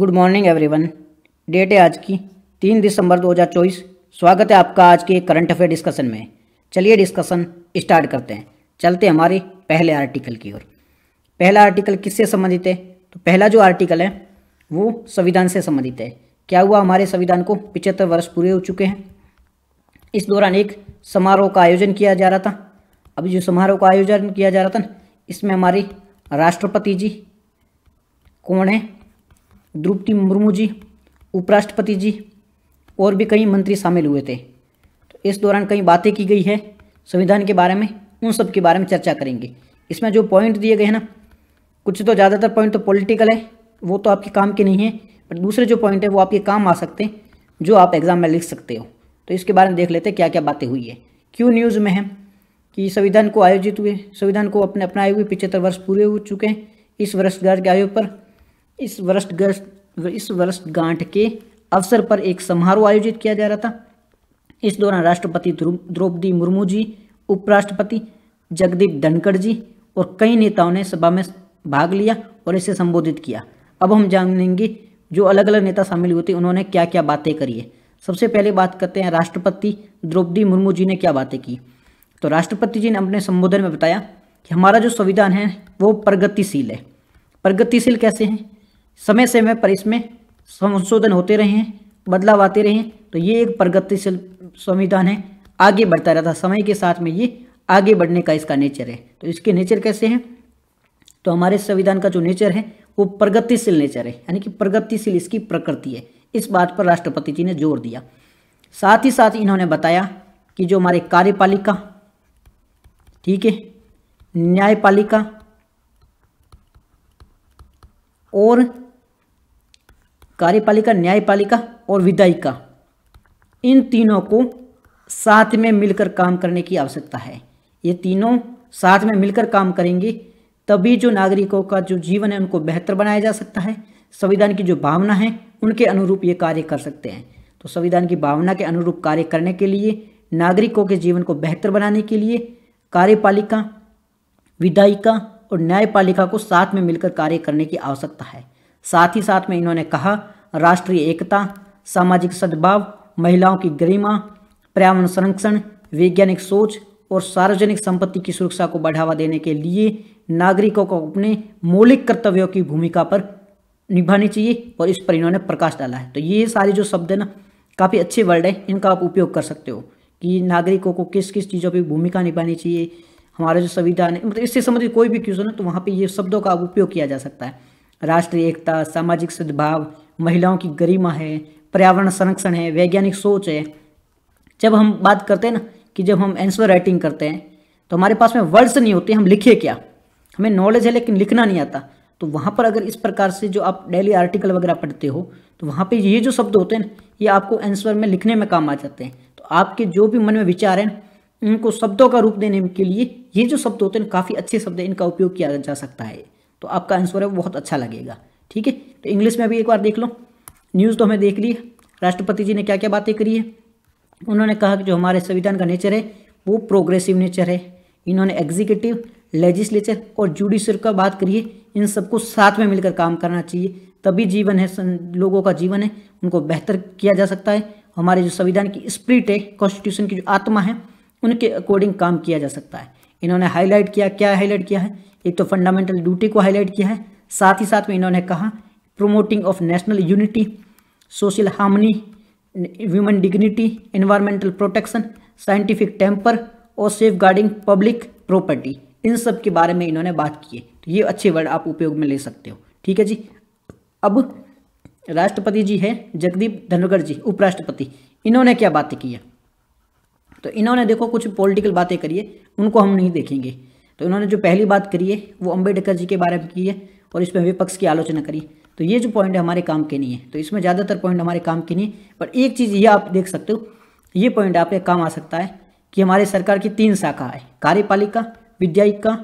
good morning everyone date है आज की तीन दिसंबर 2024 स्वागत है आपका आज के करंट अफेयर डिस्कशन में चलिए डिस्कशन स्टार्ट करते हैं चलते हैं हमारे पहले आर्टिकल की ओर पहला आर्टिकल किससे संबंधित है तो पहला जो आर्टिकल है वो संविधान से संबंधित है क्या हुआ हमारे संविधान को पिचहत्तर वर्ष पूरे हो चुके हैं इस दौरान एक समारोह का आयोजन किया जा रहा था अभी जो समारोह का आयोजन किया जा रहा था इसमें हमारे राष्ट्रपति जी कौन है द्रौपदी मुर्मू जी उपराष्ट्रपति जी और भी कई मंत्री शामिल हुए थे तो इस दौरान कई बातें की गई है संविधान के बारे में उन सब के बारे में चर्चा करेंगे इसमें जो पॉइंट दिए गए हैं ना कुछ तो ज़्यादातर पॉइंट तो पॉलिटिकल है वो तो आपके काम के नहीं है पर दूसरे जो पॉइंट है वो आपके काम आ सकते हैं जो आप एग्ज़ाम में लिख सकते हो तो इसके बारे में देख लेते हैं क्या क्या बातें हुई है क्यों न्यूज़ में है कि संविधान को आयोजित हुए संविधान को अपने अपनाए हुए पिछहत्तर वर्ष पूरे हो चुके हैं इस वर्षगांठ के आयोग पर इस वर्ष इस वर्षगांठ के अवसर पर एक समारोह आयोजित किया जा रहा था इस दौरान राष्ट्रपति द्रौपदी मुर्मू जी उपराष्ट्रपति जगदीप धनखड़ जी और कई नेताओं ने सभा में भाग लिया और इसे संबोधित किया अब हम जानेंगे जो अलग अलग नेता शामिल हुए थे उन्होंने क्या क्या बातें करी है सबसे पहले बात करते हैं राष्ट्रपति द्रौपदी मुर्मू जी ने क्या बातें की तो राष्ट्रपति जी ने अपने संबोधन में बताया कि हमारा जो संविधान है वो प्रगतिशील है प्रगतिशील कैसे हैं समय समय पर इसमें संशोधन होते रहे हैं बदलाव आते रहे हैं तो ये एक प्रगतिशील संविधान है आगे बढ़ता रहता समय के साथ में ये आगे बढ़ने का इसका नेचर है तो इसके नेचर कैसे हैं तो हमारे संविधान का जो नेचर है वो प्रगतिशील नेचर है यानी कि प्रगतिशील इसकी प्रकृति है इस बात पर राष्ट्रपति जी ने जोर दिया साथ ही साथ इन्होंने बताया कि जो हमारे कार्यपालिका ठीक है न्यायपालिका और कार्यपालिका न्यायपालिका और विधायिका इन तीनों को साथ में मिलकर काम करने की आवश्यकता है ये तीनों साथ में मिलकर काम करेंगे तभी जो नागरिकों का जो जीवन है उनको बेहतर बनाया जा सकता है संविधान की जो भावना है उनके अनुरूप ये कार्य कर सकते हैं तो संविधान की भावना के अनुरूप कार्य करने के लिए नागरिकों के जीवन को बेहतर बनाने के लिए कार्यपालिका विधायिका और न्यायपालिका को साथ में मिलकर कार्य करने की आवश्यकता है साथ ही साथ में इन्होंने कहा राष्ट्रीय एकता सामाजिक सद्भाव महिलाओं की गरिमा पर्यावरण संरक्षण वैज्ञानिक सोच और सार्वजनिक संपत्ति की सुरक्षा को बढ़ावा देने के लिए नागरिकों को अपने मौलिक कर्तव्यों की भूमिका पर निभानी चाहिए और इस पर इन्होंने प्रकाश डाला है तो ये सारे जो शब्द हैं ना काफ़ी अच्छे वर्ड हैं इनका आप उपयोग कर सकते हो कि नागरिकों को किस किस चीज़ों पर भूमिका निभानी चाहिए हमारा जो संविधान है मतलब इससे संबंधित कोई भी क्वेश्चन है तो वहाँ पर ये शब्दों का उपयोग किया जा सकता है राष्ट्रीय एकता सामाजिक सद्भाव महिलाओं की गरिमा है पर्यावरण संरक्षण है वैज्ञानिक सोच है जब हम बात करते हैं ना कि जब हम एंसर राइटिंग करते हैं तो हमारे पास में वर्ड्स नहीं होते हम लिखे क्या हमें नॉलेज है लेकिन लिखना नहीं आता तो वहाँ पर अगर इस प्रकार से जो आप डेली आर्टिकल वगैरह पढ़ते हो तो वहाँ पे ये जो शब्द होते हैं ना ये आपको आंसर में लिखने में काम आ जाते हैं तो आपके जो भी मन में विचार हैं उनको शब्दों का रूप देने के लिए ये जो शब्द होते हैं काफ़ी अच्छे शब्द हैं इनका उपयोग किया जा सकता है तो आपका आंसर है बहुत अच्छा लगेगा ठीक है तो इंग्लिश में भी एक बार देख लो न्यूज़ तो हमें देख ली राष्ट्रपति जी ने क्या क्या बातें करी है उन्होंने कहा कि जो हमारे संविधान का नेचर है वो प्रोग्रेसिव नेचर है इन्होंने एग्जीक्यूटिव लेजिस्लेचर और जुडिशर का बात करी है इन सबको साथ में मिलकर काम करना चाहिए तभी जीवन है लोगों का जीवन है उनको बेहतर किया जा सकता है हमारे जो संविधान की स्प्रिट है कॉन्स्टिट्यूशन की जो आत्मा है उनके अकॉर्डिंग काम किया जा सकता है इन्होंने हाईलाइट किया क्या हाईलाइट किया है एक तो फंडामेंटल ड्यूटी को हाईलाइट किया है साथ ही साथ में इन्होंने कहा promoting of national unity social harmony human dignity environmental protection scientific temper और सेफ गार्डिंग पब्लिक प्रॉपर्टी इन सब के बारे में इन्होंने बात की है तो ये अच्छे वर्ड आप उपयोग में ले सकते हो ठीक है जी अब राष्ट्रपति जी है जगदीप धनगर जी उपराष्ट्रपति इन्होंने क्या बातें की है तो इन्होंने देखो कुछ पॉलिटिकल बातें करिए उनको हम नहीं देखेंगे तो इन्होंने जो पहली बात करी है वो अम्बेडकर जी के बारे में की है और इसमें विपक्ष की आलोचना करी तो ये जो पॉइंट है हमारे काम के नहीं है तो इसमें ज़्यादातर पॉइंट हमारे काम के नहीं है पर एक चीज़ ये आप देख सकते हो ये पॉइंट आपके काम आ सकता है कि हमारे सरकार की तीन शाखा है कार्यपालिका विद्यायिका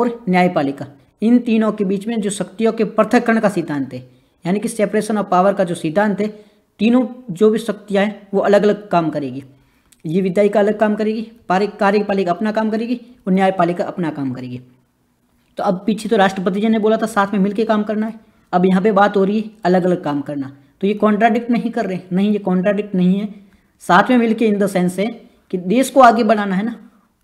और न्यायपालिका इन तीनों के बीच में जो शक्तियों के पृथककरण का सिद्धांत है यानी कि सेपरेशन ऑफ पावर का जो सिद्धांत है तीनों जो भी शक्तियाँ हैं वो अलग अलग काम करेगी ये विद्यायिका अलग काम करेगी कार्यपालिका अपना काम करेगी और न्यायपालिका अपना काम करेगी तो अब पीछे तो राष्ट्रपति जी ने बोला था साथ में मिलकर काम करना है अब यहाँ पे बात हो रही है अलग अलग काम करना तो ये कॉन्ट्राडिक्ट नहीं कर रहे नहीं ये कॉन्ट्राडिक्ट नहीं है साथ में मिलकर इन द सेंस है कि देश को आगे बढ़ाना है ना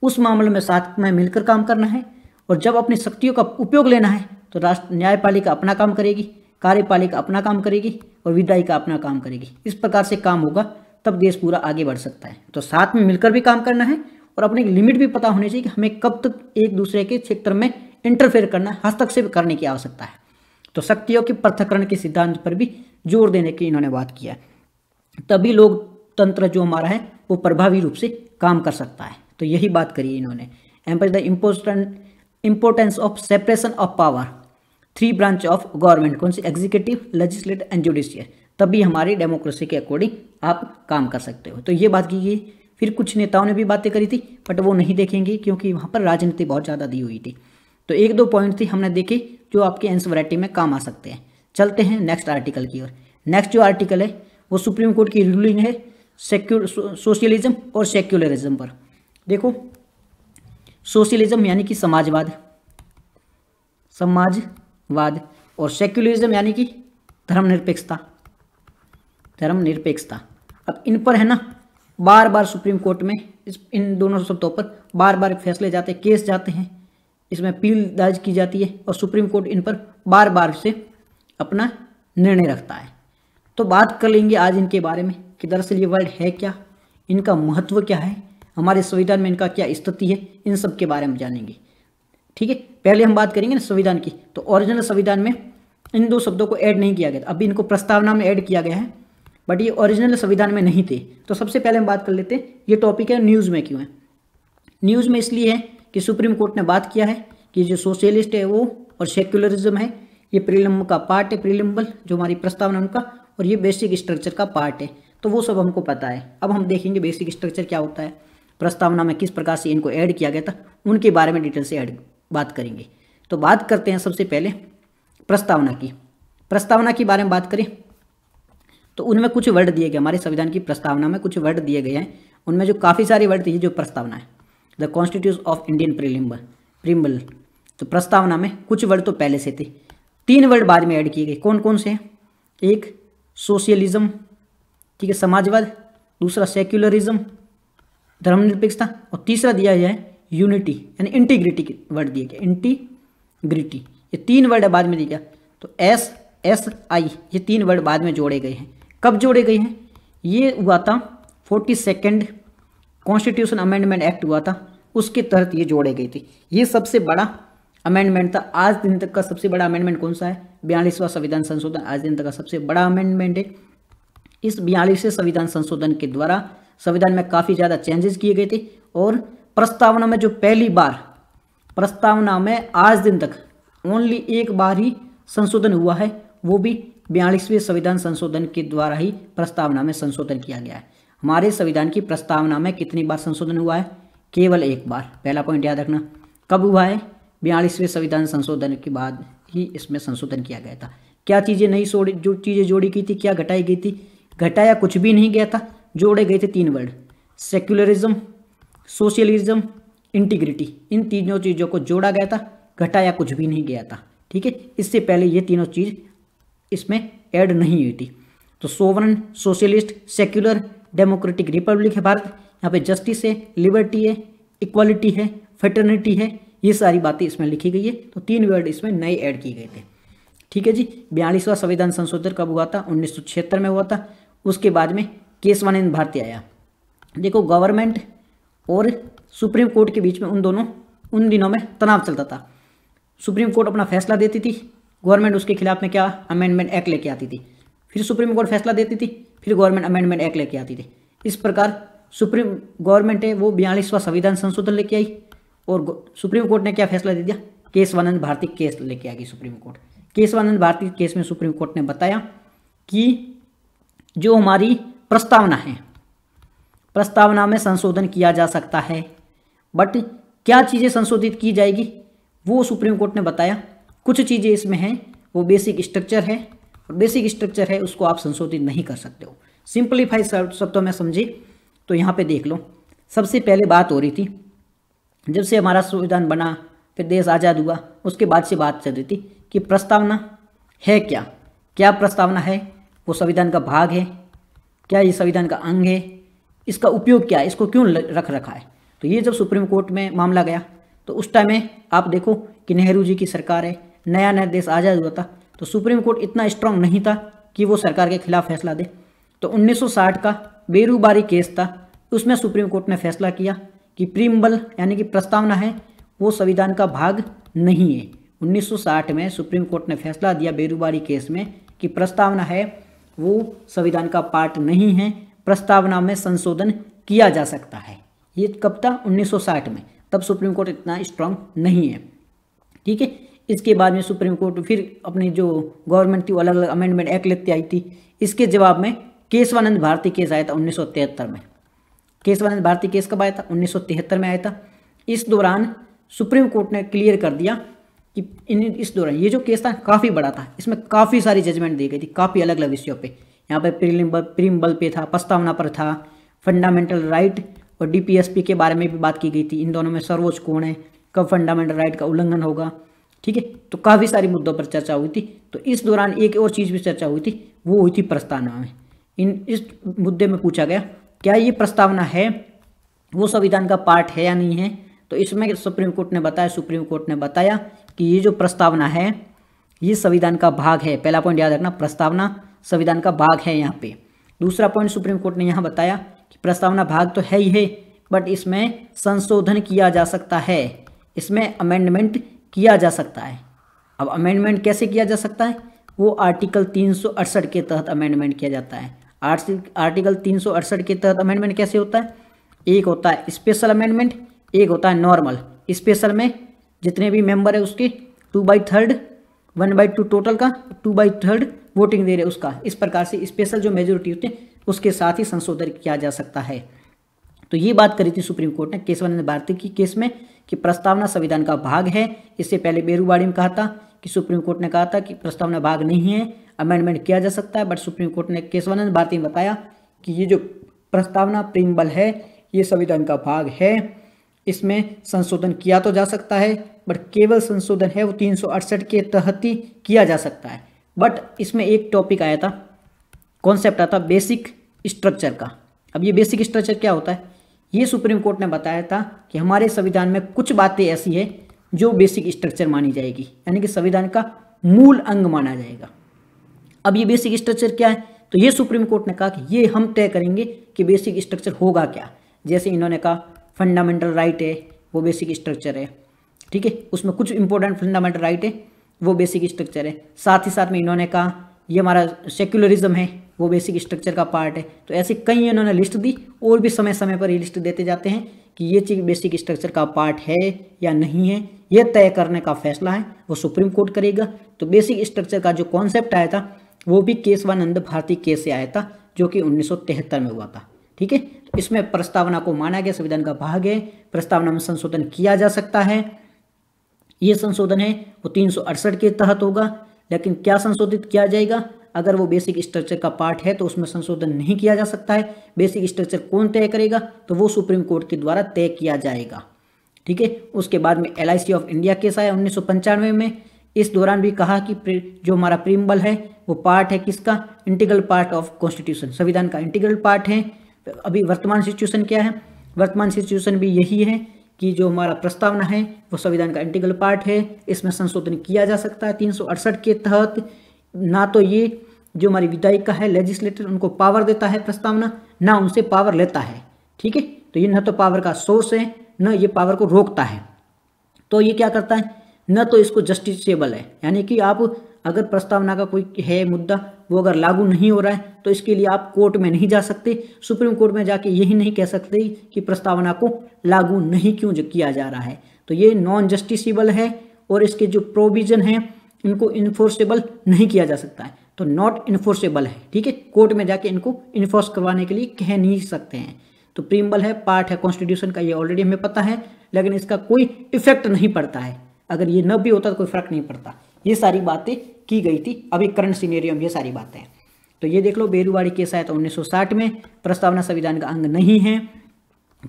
उस मामले में साथ में मिलकर काम करना है और जब अपनी शक्तियों का उपयोग लेना है तो राष्ट्र न्यायपालिका अपना काम करेगी कार्यपालिका अपना काम करेगी और विधायिका अपना काम करेगी इस प्रकार से काम होगा तब देश पूरा आगे बढ़ सकता है तो साथ में मिलकर भी काम करना है और अपने लिमिट भी पता होनी चाहिए कि हमें कब तक एक दूसरे के क्षेत्र में इंटरफेयर करना हस्तक्षेप करने की आवश्यकता है तो शक्तियों के पृथकरण के सिद्धांत पर भी जोर देने की इन्होंने बात किया तभी लोकतंत्र जो हमारा है वो प्रभावी रूप से काम कर सकता है तो यही बात करी इन्होंने emphasise the important importance of separation of power three branch of government कौन सी एग्जीक्यूटिव लेजिस्लेटिव एंड जुडिशियर तभी हमारी डेमोक्रेसी के अकॉर्डिंग आप काम कर सकते हो तो ये बात की गई फिर कुछ नेताओं ने भी बातें करी थी बट वो नहीं देखेंगे क्योंकि वहाँ पर राजनीति बहुत ज़्यादा दी हुई थी तो एक दो पॉइंट थी हमने देखी जो आपके एंस वराइटी में काम आ सकते हैं चलते हैं नेक्स्ट आर्टिकल की ओर नेक्स्ट जो आर्टिकल है वो सुप्रीम कोर्ट की रूलिंग है सोशलिज्म और सेक्युलरिज्म पर देखो सोशलिज्म यानी कि समाजवाद समाजवाद और सेक्युलरिज्म यानी कि धर्मनिरपेक्षता धर्मनिरपेक्षता अब इन पर है ना बार बार सुप्रीम कोर्ट में इस इन दोनों शब्दों पर बार बार फैसले जाते केस जाते हैं इसमें अपील दर्ज की जाती है और सुप्रीम कोर्ट इन पर बार बार से अपना निर्णय रखता है तो बात कर लेंगे आज इनके बारे में कि दरअसल ये वर्ल्ड है क्या इनका महत्व क्या है हमारे संविधान में इनका क्या स्थिति है इन सब के बारे में जानेंगे ठीक है पहले हम बात करेंगे ना संविधान की तो ओरिजिनल संविधान में इन दो शब्दों को ऐड नहीं किया गया अभी इनको प्रस्तावना में ऐड किया गया है बट ये ओरिजिनल संविधान में नहीं थे तो सबसे पहले हम बात कर लेते हैं ये टॉपिक है न्यूज़ में क्यों है न्यूज़ में इसलिए है कि सुप्रीम कोर्ट ने बात किया है कि जो सोशलिस्ट है वो और सेक्युलरिज्म है ये प्रिलिम्ब का पार्ट है प्रिलिम्बल जो हमारी प्रस्तावना उनका और ये बेसिक स्ट्रक्चर का पार्ट है तो वो सब हमको पता है अब हम देखेंगे बेसिक स्ट्रक्चर क्या होता है प्रस्तावना में किस प्रकार से इनको ऐड किया गया था उनके बारे में डिटेल से ऐड बात करेंगे तो बात करते हैं सबसे पहले प्रस्तावना की प्रस्तावना के बारे में बात करें तो उनमें कुछ वर्ड दिए गए हमारे संविधान की प्रस्तावना में कुछ वर्ड दिए गए हैं उनमें जो काफ़ी सारे वर्ड थे जो प्रस्तावना है the constitution of Indian preamble preamble तो प्रस्तावना में कुछ वर्ड तो पहले से थे तीन वर्ड बाद में ऐड किए गए कौन कौन से हैं एक सोशलिज्म ठीक है समाजवाद दूसरा सेक्युलरिज्म धर्मनिरपेक्षता और तीसरा दिया गया है यूनिटी यानी इंटीग्रिटी के वर्ड दिए गए इंटीग्रिटी ये तीन वर्ड बाद में दिया गया तो एस एस आई ये तीन वर्ड बाद में जोड़े गए हैं कब जोड़े गए हैं ये हुआ था forty second constitution amendment act हुआ था उसके तहत ये जोड़े गए थे ये सबसे बड़ा अमेंडमेंट था आज दिन तक का सबसे बड़ा अमेंडमेंट कौन सा है बयालीसवां संविधान संशोधन आज दिन तक का सबसे बड़ा अमेंडमेंट है इस बयालीसवें संविधान संशोधन के द्वारा संविधान में काफ़ी ज़्यादा चेंजेस किए गए थे और प्रस्तावना में जो पहली बार प्रस्तावना में आज दिन तक ओनली एक बार ही संशोधन हुआ है वो भी बयालीसवें संविधान संशोधन के द्वारा ही प्रस्तावना में संशोधन किया गया है हमारे संविधान की प्रस्तावना में कितनी बार संशोधन हुआ है केवल एक बार पहला पॉइंट याद रखना कब हुआ है बयालीसवें संविधान संशोधन के बाद ही इसमें संशोधन किया गया था क्या चीज़ें नहीं जोड़ी जो चीज़ें जोड़ी गई थी क्या घटाई गई थी घटाया कुछ भी नहीं गया था जोड़े गए थे तीन वर्ड सेक्युलरिज्म सोशलिज्म इंटीग्रिटी इन तीनों चीज़ों को जोड़ा गया था घटाया कुछ भी नहीं गया था ठीक है इससे पहले ये तीनों चीज़ इसमें ऐड नहीं हुई थी तो sovereign socialist secular democratic republic है भारत यहाँ पे जस्टिस है लिबर्टी है इक्वालिटी है फेटर्निटी है ये सारी बातें इसमें लिखी गई है तो तीन वर्ड इसमें नए ऐड किए गए थे ठीक है जी बयालीसवां संविधान संशोधन कब हुआ था उन्नीस में हुआ था उसके बाद में केशवानंद भारती आया देखो गवर्नमेंट और सुप्रीम कोर्ट के बीच में उन दोनों उन दिनों में तनाव चलता था सुप्रीम कोर्ट अपना फैसला देती थी गवर्नमेंट उसके खिलाफ में क्या अमेंडमेंट एक्ट लेके आती थी फिर सुप्रीम कोर्ट फैसला देती थी फिर गवर्नमेंट अमेंडमेंट एक्ट लेके आती थी इस प्रकार सुप्रीम गवर्नमेंट है वो बयालीसवां संविधान संशोधन लेके आई और सुप्रीम कोर्ट ने क्या फैसला दे दिया केशवानंद भारती केस लेके आ गई supreme court Kesavananda Bharati case में सुप्रीम कोर्ट ने बताया कि जो हमारी प्रस्तावना है प्रस्तावना में संशोधन किया जा सकता है बट क्या चीज़ें संशोधित की जाएगी वो सुप्रीम कोर्ट ने बताया कुछ चीज़ें इसमें हैं वो बेसिक स्ट्रक्चर है और बेसिक स्ट्रक्चर है उसको आप संशोधित नहीं कर सकते हो सिंप्लीफाई शब्दों में समझिए तो यहाँ पे देख लो सबसे पहले बात हो रही थी जब से हमारा संविधान बना फिर देश आज़ाद हुआ उसके बाद से बात चल रही थी कि प्रस्तावना है क्या क्या प्रस्तावना है वो संविधान का भाग है क्या ये संविधान का अंग है इसका उपयोग क्या है इसको क्यों रख रखा है तो ये जब सुप्रीम कोर्ट में मामला गया तो उस टाइम में आप देखो कि नेहरू जी की सरकार है नया नया देश आज़ाद हुआ था तो सुप्रीम कोर्ट इतना स्ट्रांग नहीं था कि वो सरकार के खिलाफ फैसला दे तो 1960 का बेरूबारी केस था उसमें सुप्रीम कोर्ट ने फैसला किया कि प्रीम्बल यानी कि प्रस्तावना है वो संविधान का भाग नहीं है 1960 में सुप्रीम कोर्ट ने फैसला दिया बेरूबारी केस में कि प्रस्तावना है वो संविधान का पार्ट नहीं है प्रस्तावना में संशोधन किया जा सकता है ये कब था 1960 में तब सुप्रीम कोर्ट इतना स्ट्रांग नहीं है ठीक है इसके बाद में सुप्रीम कोर्ट फिर अपनी जो गवर्नमेंट थी वो अलग अलग अमेंडमेंट एक्ट लेती आई थी इसके जवाब में केशवानंद भारती केस आया था उन्नीस में केशवानंद भारती केस कब आया था उन्नीस में आया था इस दौरान सुप्रीम कोर्ट ने क्लियर कर दिया कि इन इस दौरान ये जो केस था काफ़ी बड़ा था इसमें काफ़ी सारी जजमेंट दी गई थी काफ़ी अलग अलग विषयों पे यहाँ पे प्रिलिम प्रीम बल पे था प्रस्तावना पर था फंडामेंटल राइट और डीपीएसपी के बारे में भी बात की गई थी इन दोनों में सर्वोच्च कौन है कब फंडामेंटल राइट का उल्लंघन होगा ठीक है तो काफ़ी सारी मुद्दों पर चर्चा हुई थी तो इस दौरान एक और चीज़ भी चर्चा हुई थी वो हुई थी प्रस्तावना में इन इस मुद्दे में पूछा गया क्या ये प्रस्तावना है वो संविधान का पार्ट है या नहीं है तो इसमें सुप्रीम कोर्ट ने बताया सुप्रीम कोर्ट ने बताया कि ये जो प्रस्तावना है ये संविधान का भाग है पहला पॉइंट याद रखना प्रस्तावना संविधान का भाग है यहाँ पे दूसरा पॉइंट सुप्रीम कोर्ट ने यहाँ बताया कि प्रस्तावना भाग तो है ही है बट इसमें संशोधन किया जा सकता है इसमें अमेंडमेंट किया जा सकता है अब अमेंडमेंट कैसे किया जा सकता है वो आर्टिकल तीन के तहत अमेंडमेंट किया जाता है आर्टिकल तीन के तहत अमेंडमेंट कैसे होता है एक होता है स्पेशल अमेंडमेंट एक होता है नॉर्मल स्पेशल में जितने भी मेंबर है उसके two by third one by two total का टू बाई थर्ड वोटिंग दे रहे उसका इस प्रकार से स्पेशल जो मेजोरिटी होती है उसके साथ ही संशोधन किया जा सकता है तो ये बात करी थी सुप्रीम कोर्ट ने केशवानंद भारती की केस में कि प्रस्तावना संविधान का भाग है इससे पहले बेरूबाड़ी में कहा था कि सुप्रीम कोर्ट ने कहा था कि प्रस्तावना भाग नहीं है अमेंडमेंट किया जा सकता है बट सुप्रीम कोर्ट ने केशवानंद भारती ने बताया कि ये जो प्रस्तावना बल है ये संविधान का भाग है इसमें संशोधन किया तो जा सकता है बट केवल संशोधन है वो तीन के तहत ही किया जा सकता है बट इसमें एक टॉपिक आया था कॉन्सेप्ट आता बेसिक स्ट्रक्चर का अब ये बेसिक स्ट्रक्चर क्या होता है ये सुप्रीम कोर्ट ने बताया था कि हमारे संविधान में कुछ बातें ऐसी है जो बेसिक स्ट्रक्चर मानी जाएगी यानी कि संविधान का मूल अंग माना जाएगा अब ये बेसिक स्ट्रक्चर क्या है तो ये सुप्रीम कोर्ट ने कहा कि ये हम तय करेंगे कि बेसिक स्ट्रक्चर होगा क्या जैसे इन्होंने कहा फंडामेंटल राइट है वो बेसिक स्ट्रक्चर है ठीक है उसमें कुछ इंपॉर्टेंट फंडामेंटल राइट है वो बेसिक स्ट्रक्चर है साथ ही साथ में इन्होंने कहा ये हमारा सेक्युलरिज्म है वो बेसिक स्ट्रक्चर का पार्ट है तो ऐसे कई इन्होंने लिस्ट दी और भी समय समय पर ये लिस्ट देते जाते हैं कि ये चीज़ बेसिक स्ट्रक्चर का पार्ट है या नहीं है ये तय करने का फैसला है वो सुप्रीम कोर्ट करेगा तो बेसिक स्ट्रक्चर का जो कॉन्सेप्ट आया था वो भी केशवानंद भारती केस से आया था जो कि उन्नीस में हुआ था ठीक है इसमें प्रस्तावना को माना गया संविधान का भाग है प्रस्तावना में संशोधन किया जा सकता है ये संशोधन है वो तीन के तहत होगा लेकिन क्या संशोधित किया जाएगा अगर वो बेसिक स्ट्रक्चर का पार्ट है तो उसमें संशोधन नहीं किया जा सकता है बेसिक स्ट्रक्चर कौन तय करेगा तो वो सुप्रीम कोर्ट के द्वारा तय किया जाएगा ठीक है उसके बाद में एल ऑफ इंडिया केस आया उन्नीस में इस दौरान भी कहा कि जो हमारा प्रिम्बल है वो पार्ट है किसका इंटीग्रल पार्ट ऑफ कॉन्स्टिट्यूशन संविधान का इंटीग्रल पार्ट है अभी वर्तमान सिचुएशन क्या है वर्तमान सिचुएशन भी यही है कि जो हमारा प्रस्तावना है वो संविधान का इंटीग्रल पार्ट है इसमें संशोधन किया जा सकता है तीन के तहत ना तो ये जो हमारी विधायिका है लेजिस्लेटर उनको पावर देता है प्रस्तावना ना उनसे पावर लेता है ठीक है तो ये न तो पावर का सोर्स है न ये पावर को रोकता है तो ये क्या करता है न तो इसको जस्टिसेबल है यानी कि आप अगर प्रस्तावना का कोई है मुद्दा वो अगर लागू नहीं हो रहा है तो इसके लिए आप कोर्ट में नहीं जा सकते सुप्रीम कोर्ट में जाके यही नहीं कह सकते कि प्रस्तावना को लागू नहीं क्यों किया जा रहा है तो ये नॉन जस्टिसेबल है और इसके जो प्रोविज़न हैं इनको इन्फोर्सेबल नहीं किया जा सकता है तो नॉट इन्फोर्सेबल है ठीक है कोर्ट में जाके इनको इन्फोर्स करवाने के लिए कह नहीं सकते हैं तो प्रीम्बल है पार्ट है कॉन्स्टिट्यूशन का ये ऑलरेडी हमें पता है लेकिन इसका कोई इफेक्ट नहीं पड़ता है अगर ये न भी होता तो कोई फर्क नहीं पड़ता ये सारी बातें की गई थी अभी करंट सीनेरियो में ये सारी बातें तो ये देख लो बेरुवाड़ी केस आया था 1960 में प्रस्तावना संविधान का अंग नहीं है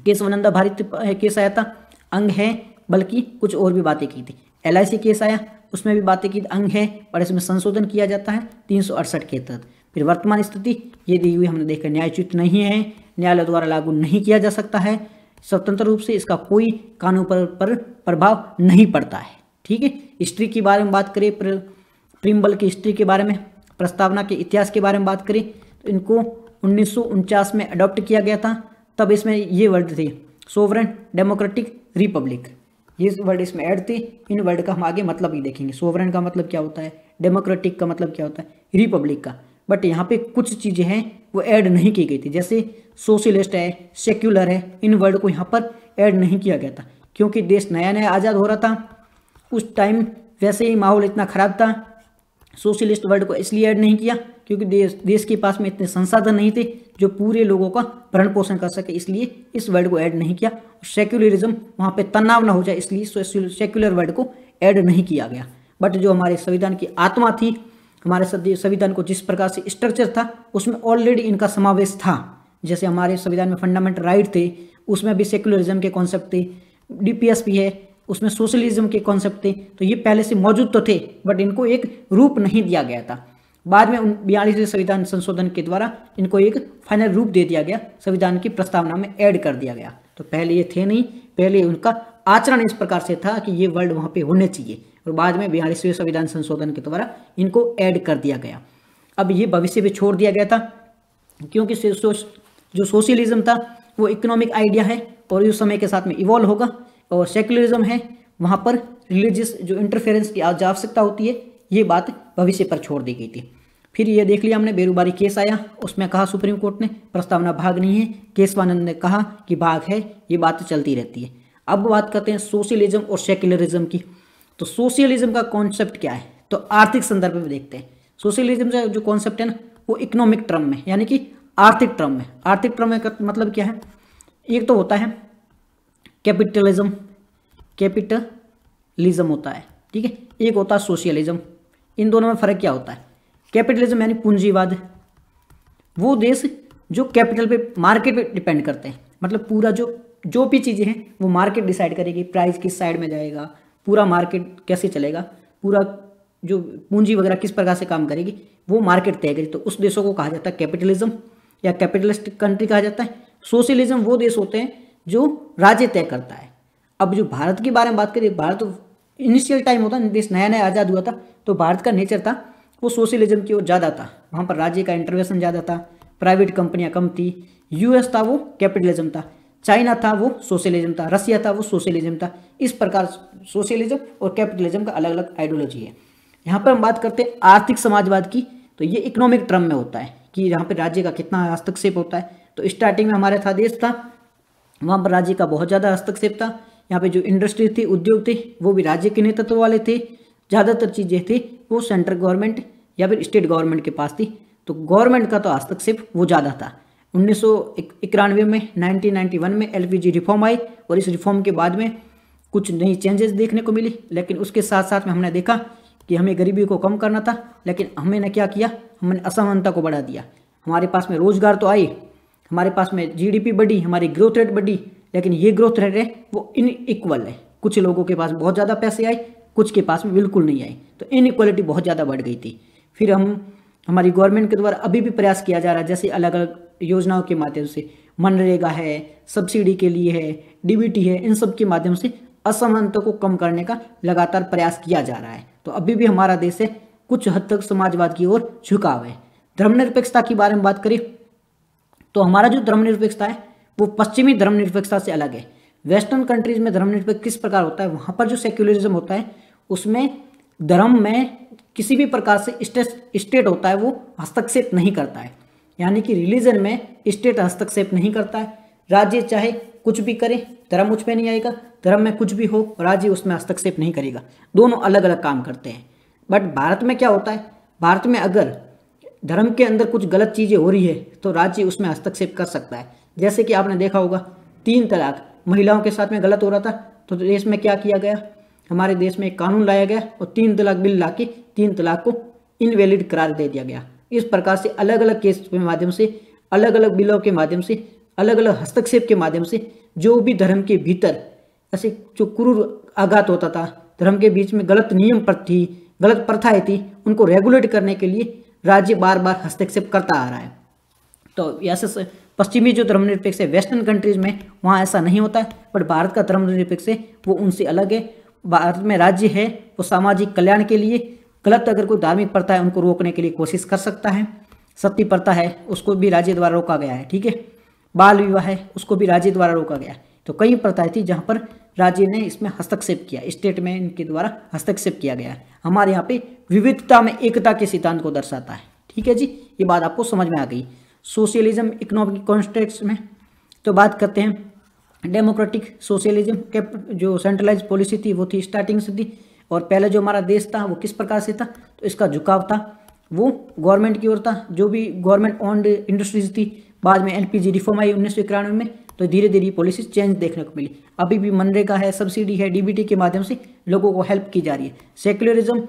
केस वनंदा भारत केस आया था अंग है बल्कि कुछ और भी बातें की थी एल केस आया उसमें भी बातें की अंग है और इसमें संशोधन किया जाता है तीन के तहत फिर वर्तमान स्थिति ये दी हुई हमने देखा न्यायचित नहीं है न्यायालय द्वारा लागू नहीं किया जा सकता है स्वतंत्र रूप से इसका कोई कानून पर, पर प्रभाव नहीं पड़ता है ठीक है स्त्री के बारे में बात करें प्रिम्बल की स्त्री के बारे में प्रस्तावना के इतिहास के बारे में बात करें तो इनको उन्नीस में अडॉप्ट किया गया था तब इसमें ये वर्ड थे सोवरन डेमोक्रेटिक रिपब्लिक ये वर्ड इसमें ऐड थे इन वर्ड का हम आगे मतलब ही देखेंगे सोवरन का मतलब क्या होता है डेमोक्रेटिक का मतलब क्या होता है रिपब्लिक का बट यहाँ पे कुछ चीज़ें हैं वो ऐड नहीं की गई थी जैसे सोशलिस्ट है सेक्युलर है इन वर्ड को यहाँ पर ऐड नहीं किया गया था क्योंकि देश नया नया आज़ाद हो रहा था उस टाइम वैसे ही माहौल इतना ख़राब था सोशलिस्ट वर्ड को इसलिए ऐड नहीं किया क्योंकि देश देश के पास में इतने संसाधन नहीं थे जो पूरे लोगों का भरण पोषण कर सके इसलिए इस वर्ड को ऐड नहीं किया सेक्युलरिज्म वहाँ पे तनाव ना हो जाए इसलिए सेक्युलर वर्ड को ऐड नहीं किया गया बट जो हमारे संविधान की आत्मा थी हमारे संविधान को जिस प्रकार से स्ट्रक्चर था उसमें ऑलरेडी इनका समावेश था जैसे हमारे संविधान में फंडामेंटल राइट थे उसमें भी सेक्युलरिज्म के कॉन्सेप्ट थे डी है उसमें सोशलिज्म के कॉन्सेप्ट थे तो ये पहले से मौजूद तो थे बट इनको एक रूप नहीं दिया गया था बाद में बयालीसवें संविधान संशोधन के द्वारा इनको एक फाइनल रूप दे दिया गया संविधान की प्रस्तावना में ऐड कर दिया गया तो पहले ये थे नहीं पहले उनका आचरण इस प्रकार से था कि ये वर्ल्ड वहाँ पे होने चाहिए और बाद में बयालीसवें संविधान संशोधन के द्वारा इनको ऐड कर दिया गया अब ये भविष्य भी छोड़ दिया गया था क्योंकि जो सोशलिज्म था वो इकोनॉमिक आइडिया है और उस समय के साथ में इवॉल्व होगा और सेकुलरिज्म है वहाँ पर रिलीजियस जो इंटरफेरेंस की आज आवश्यकता होती है ये बात भविष्य पर छोड़ दी गई थी फिर ये देख लिया हमने बेरोबारी केस आया उसमें कहा सुप्रीम कोर्ट ने प्रस्तावना भाग नहीं है केशवानंद ने कहा कि भाग है ये बात चलती रहती है अब बात करते हैं सोशलिज्म और सेक्युलरिज्म की तो सोशलिज्म का कॉन्सेप्ट क्या है तो आर्थिक संदर्भ में देखते हैं सोशलिज्म का जो कॉन्सेप्ट है ना वो इकोनॉमिक टर्म में यानी कि आर्थिक टर्म में आर्थिक टर्म में मतलब क्या है एक तो होता है कैपिटलिज्म कैपिटलिज्म होता है ठीक है एक होता है सोशलिज्म इन दोनों में फर्क क्या होता है कैपिटलिज्म यानी पूंजीवाद वो देश जो कैपिटल पे मार्केट पे डिपेंड करते हैं मतलब पूरा जो जो भी चीज़ें हैं वो मार्केट डिसाइड करेगी प्राइस किस साइड में जाएगा पूरा मार्केट कैसे चलेगा पूरा जो पूंजी वगैरह किस प्रकार से काम करेगी वो मार्केट तय करेगी तो उस देशों को कहा जाता है कैपिटलिज्म या कैपिटलिस्ट कंट्री कहा जाता है सोशलिज्म वो देश होते हैं जो राज्य तय करता है अब जो भारत के बारे में बात करें भारत इनिशियल तो टाइम होता देश नया नया आज़ाद हुआ था तो भारत का नेचर था वो सोशलिज्म की ओर ज़्यादा था वहाँ पर राज्य का इंटरवेशन ज़्यादा था प्राइवेट कंपनियाँ कम थी यूएस था वो कैपिटलिज्म था चाइना था वो सोशलिज्म था रसिया था वो सोशलिज्म था इस प्रकार सोशलिज्म और कैपिटलिज्म का अलग अलग आइडियोलॉजी है यहाँ पर हम बात करते हैं आर्थिक समाजवाद की तो ये इकोनॉमिक ट्रम में होता है कि यहाँ पर राज्य का कितना हस्तक्षेप होता है तो स्टार्टिंग में हमारा था देश था वहाँ पर राज्य का बहुत ज़्यादा हस्तक्षेप था यहाँ पे जो इंडस्ट्री थी उद्योग थे वो भी राज्य के नेतृत्व वाले थे ज़्यादातर चीज़ें थी वो सेंट्रल गवर्नमेंट या फिर स्टेट गवर्नमेंट के पास थी तो गवर्नमेंट का तो हस्तक्षेप वो ज़्यादा था उन्नीस में 1991 में एलपीजी रिफॉर्म आई और इस रिफॉर्म के बाद में कुछ नई चेंजेस देखने को मिली लेकिन उसके साथ साथ में हमने देखा कि हमें गरीबी को कम करना था लेकिन हमने क्या किया हमने असमानता को बढ़ा दिया हमारे पास में रोज़गार तो आए हमारे पास में जीडीपी बढ़ी हमारी ग्रोथ रेट बढ़ी लेकिन ये ग्रोथ रेट है वो इन इक्वल है कुछ लोगों के पास बहुत ज़्यादा पैसे आए कुछ के पास में बिल्कुल नहीं आए तो इन बहुत ज़्यादा बढ़ गई थी फिर हम हमारी गवर्नमेंट के द्वारा अभी भी प्रयास किया जा रहा है जैसे अलग अलग योजनाओं के माध्यम से मनरेगा है सब्सिडी के लिए है डीबीटी है इन सब के माध्यम से असमानता को कम करने का लगातार प्रयास किया जा रहा है तो अभी भी हमारा देश है कुछ हद तक समाजवाद की ओर झुकाव है धर्मनिरपेक्षता के बारे में बात करें तो हमारा जो धर्मनिरपेक्षता है वो पश्चिमी धर्मनिरपेक्षता से अलग है वेस्टर्न कंट्रीज में धर्मनिरपेक्ष किस प्रकार होता है वहाँ पर जो सेक्युलरिज्म होता है उसमें धर्म में किसी भी प्रकार से स्टेट होता है वो हस्तक्षेप नहीं करता है यानी कि रिलीजन में स्टेट हस्तक्षेप नहीं करता है राज्य चाहे कुछ भी करे धर्म उस पर नहीं आएगा धर्म में कुछ भी हो राज्य उसमें हस्तक्षेप नहीं करेगा दोनों अलग अलग काम करते हैं बट भारत में क्या होता है भारत में अगर धर्म के अंदर कुछ गलत चीज़ें हो रही है तो राज्य उसमें हस्तक्षेप कर सकता है जैसे कि आपने देखा होगा तीन तलाक महिलाओं के साथ में गलत हो रहा था तो देश में क्या किया गया हमारे देश में एक कानून लाया गया और तीन तलाक बिल ला के तीन तलाक को इनवैलिड करार दे दिया गया इस प्रकार से अलग अलग केस के माध्यम से अलग अलग बिलों के माध्यम से अलग अलग हस्तक्षेप के माध्यम से जो भी धर्म के भीतर ऐसे जो क्रूर आघात होता था धर्म के बीच में गलत नियम पर थी गलत प्रथाएं थी उनको रेगुलेट करने के लिए राज्य बार बार हस्तक्षेप करता आ रहा है तो ऐसे पश्चिमी जो धर्मनिरपेक्ष है वेस्टर्न कंट्रीज में वहाँ ऐसा नहीं होता है बट भारत का धर्मनिरपेक्ष है वो उनसे अलग है भारत में राज्य है वो सामाजिक कल्याण के लिए गलत अगर कोई धार्मिक प्रथा है उनको रोकने के लिए कोशिश कर सकता है सत्य प्रथा है उसको भी राज्य द्वारा रोका गया है ठीक है बाल विवाह है उसको भी राज्य द्वारा रोका गया है तो कई प्रथाएं थी जहाँ पर राज्य ने इसमें हस्तक्षेप किया स्टेट में इनके द्वारा हस्तक्षेप किया गया है हमारे यहाँ पे विविधता में एकता के सिद्धांत को दर्शाता है ठीक है जी ये बात आपको समझ में आ गई सोशलिज्म इकोनॉमिक कॉन्स्टेक्स में तो बात करते हैं डेमोक्रेटिक सोशलिज्म के जो सेंट्रलाइज पॉलिसी थी वो थी स्टार्टिंग से थी और पहले जो हमारा देश था वो किस प्रकार से था तो इसका झुकाव था वो गवर्नमेंट की ओर था जो भी गवर्नमेंट ओन्ड इंडस्ट्रीज थी बाद में एलपीजी रिफॉर्म आई उन्नीस में तो धीरे धीरे पॉलिसी चेंज देखने को मिली अभी भी मनरेगा है सब्सिडी है डीबीटी के माध्यम से लोगों को हेल्प की जा रही है सेक्युलरिज्म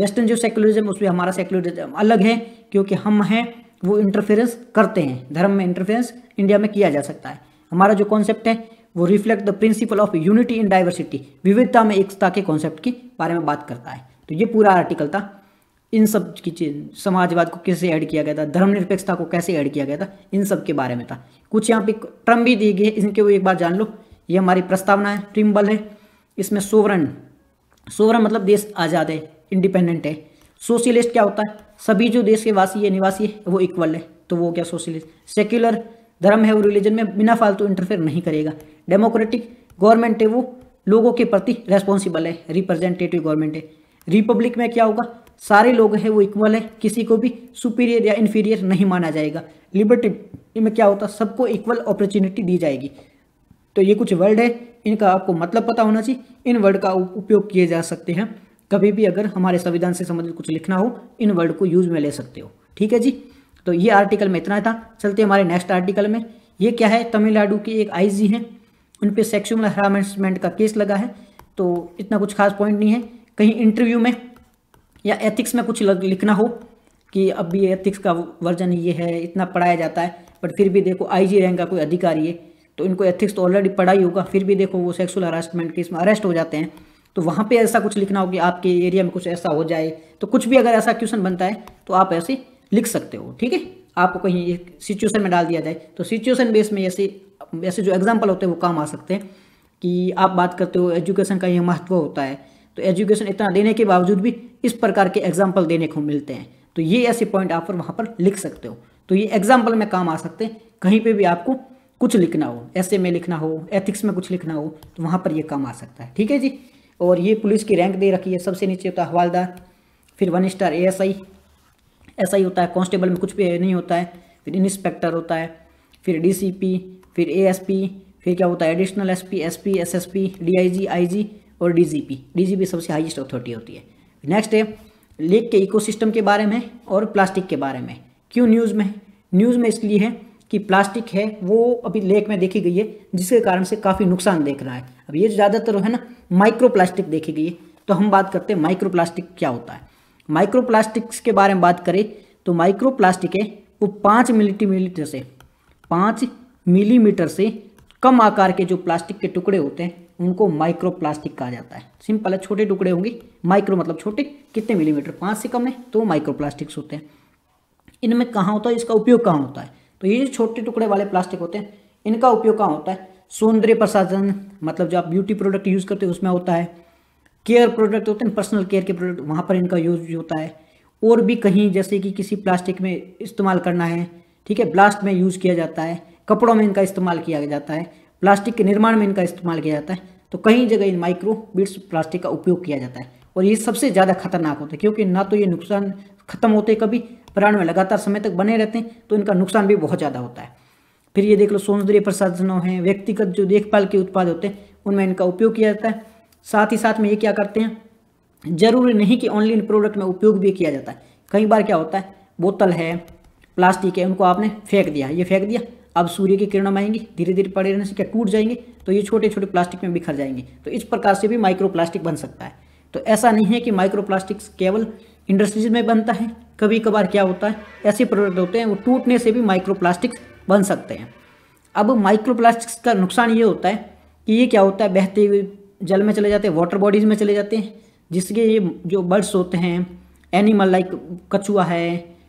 वेस्टर्न जो सेक्युलरिज्म उसमें हमारा सेक्युलरिज्म अलग है क्योंकि हम हैं वो इंटरफेरेंस करते हैं धर्म में इंटरफेरेंस इंडिया में किया जा सकता है हमारा जो कॉन्सेप्ट है वो reflect the principle of unity in diversity विविधता में एकता के कॉन्सेप्ट के बारे में बात करता है तो ये पूरा आर्टिकल था इन सब की चीज समाजवाद को कैसे ऐड किया गया था धर्मनिरपेक्षता को कैसे ऐड किया गया था इन सब के बारे में था कुछ यहाँ पे ट्रम भी दिए गए इनके वो एक बार जान लो ये हमारी प्रस्तावना है ट्रिम्बल है इसमें सोवरन सोवरन मतलब देश आज़ाद है इंडिपेंडेंट है सोशलिस्ट क्या होता है सभी जो देश के वासी है निवासी है वो इक्वल है तो वो क्या सोशलिस्ट सेक्युलर धर्म है वो रिलीजन में बिना फालतू इंटरफेयर नहीं करेगा डेमोक्रेटिक गवर्नमेंट है वो लोगों के प्रति रेस्पॉन्सिबल है रिप्रेजेंटेटिव गवर्नमेंट है रिपब्लिक में क्या होगा सारे लोग हैं वो इक्वल है किसी को भी सुपीरियर या इन्फीरियर नहीं माना जाएगा लिबर्टी में क्या होता सबको इक्वल अपॉर्चुनिटी दी जाएगी तो ये कुछ वर्ड है इनका आपको मतलब पता होना चाहिए इन वर्ड का उपयोग किए जा सकते हैं कभी भी अगर हमारे संविधान से संबंधित कुछ लिखना हो इन वर्ड को यूज में ले सकते हो ठीक है जी तो ये आर्टिकल में इतना था चलते हमारे नेक्स्ट आर्टिकल में ये क्या है तमिलनाडु के एक आई जी हैं उन पर सेक्शुअल हरामेंसमेंट का केस लगा है तो इतना कुछ खास पॉइंट नहीं है कहीं इंटरव्यू में या एथिक्स में कुछ लिखना हो कि अब भी एथिक्स का वर्जन ये है इतना पढ़ाया जाता है बट फिर भी देखो आई जी रैंक का कोई अधिकारी है तो इनको एथिक्स तो ऑलरेडी पढ़ा ही होगा फिर भी देखो वो सेक्सुअल हरासमेंट केस में अरेस्ट हो जाते हैं तो वहाँ पे ऐसा कुछ लिखना हो कि आपके एरिया में कुछ ऐसा हो जाए तो कुछ भी अगर ऐसा क्वेश्चन बनता है तो आप ऐसे लिख सकते हो ठीक है आपको कहीं एक सिचुएशन में डाल दिया जाए तो सिचुएशन बेस में ऐसे ऐसे जो एग्जाम्पल होते हैं वो काम आ सकते हैं कि आप बात करते हो एजुकेशन का ये महत्व होता है तो एजुकेशन इतना देने के बावजूद भी इस प्रकार के एग्जाम्पल देने को मिलते हैं तो ये ऐसे पॉइंट आप पर वहाँ पर लिख सकते हो तो ये एग्जाम्पल में काम आ सकते हैं कहीं पर भी आपको कुछ लिखना हो ऐसे में लिखना हो एथिक्स में कुछ लिखना हो तो वहाँ पर ये काम आ सकता है ठीक है जी और ये पुलिस की रैंक दे रखी है सबसे नीचे होता है हवालदार फिर one star A S I S I होता है कांस्टेबल में कुछ भी नहीं होता है फिर इंस्पेक्टर होता है फिर डी सी पी फिर ए एस पी फिर क्या होता है additional S P S P S S P D I G I G और डीजीपी डीजीपी सबसे हाईएस्ट अथॉरिटी होती है नेक्स्ट है लेक के इकोसिस्टम के बारे में और प्लास्टिक के बारे में क्यों न्यूज़ में न्यूज़ में इसलिए है कि प्लास्टिक है वो अभी लेक में देखी गई है जिसके कारण से काफ़ी नुकसान देख रहा है अब ये ज़्यादातर है ना माइक्रो प्लास्टिक देखी गई है तो हम बात करते हैं माइक्रो प्लास्टिक क्या होता है माइक्रो प्लास्टिक्स के बारे में बात करें तो माइक्रो प्लास्टिक है वो पाँच मिलीमीटर से पाँच मिलीमीटर से कम आकार के जो प्लास्टिक के टुकड़े होते हैं उनको माइक्रो प्लास्टिक कहा जाता है सिंपल है छोटे टुकड़े होंगे माइक्रो मतलब छोटे कितने मिलीमीटर पाँच से कम है तो माइक्रो प्लास्टिक्स होते हैं इनमें कहाँ होता है इसका उपयोग कहाँ होता है तो ये जो छोटे टुकड़े वाले प्लास्टिक होते हैं इनका उपयोग कहाँ होता है सौंदर्य प्रसाधन मतलब जो आप ब्यूटी प्रोडक्ट यूज़ करते हो उसमें होता है केयर प्रोडक्ट होते हैं पर्सनल केयर के प्रोडक्ट वहाँ पर इनका यूज होता है और भी कहीं जैसे कि किसी प्लास्टिक में इस्तेमाल करना है ठीक है ब्लास्ट में यूज़ किया जाता है कपड़ों में इनका इस्तेमाल किया जाता है प्लास्टिक के निर्माण में इनका इस्तेमाल किया जाता है तो कई जगह इन माइक्रो बीट्स प्लास्टिक का उपयोग किया जाता है और ये सबसे ज़्यादा खतरनाक होते हैं क्योंकि ना तो ये नुकसान खत्म होते कभी प्राण में लगातार समय तक बने रहते हैं तो इनका नुकसान भी बहुत ज़्यादा होता है फिर ये देख लो सौंदर्य प्रसाधनों हैं व्यक्तिगत जो देखभाल के उत्पाद होते हैं उनमें इनका उपयोग किया जाता है साथ ही साथ में ये क्या करते हैं जरूरी नहीं कि ऑनलाइन प्रोडक्ट में उपयोग भी किया जाता है कई बार क्या होता है बोतल है प्लास्टिक है उनको आपने फेंक दिया ये फेंक दिया अब सूर्य की किरण आएंगी धीरे धीरे पड़े रहने से क्या टूट जाएंगे तो ये छोटे छोटे प्लास्टिक में बिखर जाएंगे तो इस प्रकार से भी माइक्रो प्लास्टिक बन सकता है तो ऐसा नहीं है कि माइक्रो प्लास्टिक्स केवल इंडस्ट्रीज में बनता है कभी कभार क्या होता है ऐसे प्रोडक्ट होते हैं वो टूटने से भी माइक्रो प्लास्टिक बन सकते हैं अब माइक्रो प्लास्टिक्स का नुकसान ये होता है कि ये क्या होता है बहते हुए जल में चले जाते हैं वाटर बॉडीज़ में चले जाते हैं जिसके ये जो बर्ड्स होते हैं एनिमल लाइक कछुआ है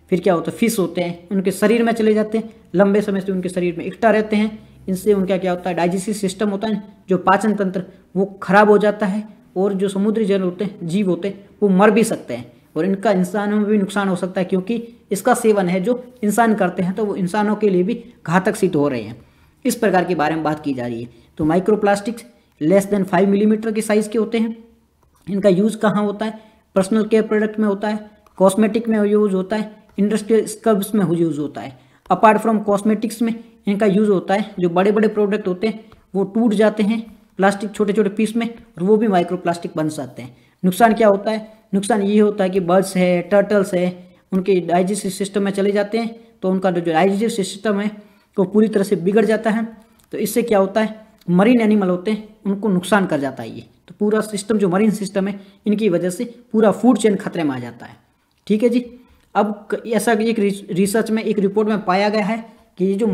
फिर क्या होता है फिश होते हैं उनके शरीर में चले जाते हैं लंबे समय से उनके शरीर में इकट्ठा रहते हैं इनसे उनका क्या होता है डाइजेस्टिव सिस्टम होता है जो पाचन तंत्र वो खराब हो जाता है और जो समुद्री जल होते हैं जीव होते हैं वो मर भी सकते हैं और इनका इंसानों में भी नुकसान हो सकता है क्योंकि इसका सेवन है जो इंसान करते हैं तो वो इंसानों के लिए भी घातक सिद्ध हो रहे हैं इस प्रकार के बारे में बात की जा रही है तो microplastics less than five millimetre के साइज़ के होते हैं इनका यूज़ कहाँ होता है पर्सनल केयर प्रोडक्ट में होता है कॉस्मेटिक में यूज होता है इंडस्ट्रियल स्कर्ब्स में यूज़ होता है अपार्ट फ्रॉम कॉस्मेटिक्स में इनका यूज़ होता है जो बड़े बड़े प्रोडक्ट होते हैं वो टूट जाते हैं प्लास्टिक छोटे छोटे पीस में और वो भी माइक्रो प्लास्टिक बन जाते हैं नुकसान क्या होता है नुकसान ये होता है कि बर्ड्स है टर्टल्स है उनके डाइजेस्टिव सिस्टम में चले जाते हैं तो उनका जो डाइजेस्टिव सिस्टम है वो तो पूरी तरह से बिगड़ जाता है तो इससे क्या होता है मरीन एनिमल होते हैं उनको नुकसान कर जाता है ये तो पूरा सिस्टम जो मरीन सिस्टम है इनकी वजह से पूरा फूड चेन खतरे में आ जाता है ठीक है जी अब ऐसा एक रिसर्च में एक रिपोर्ट में पाया गया है कि ये जो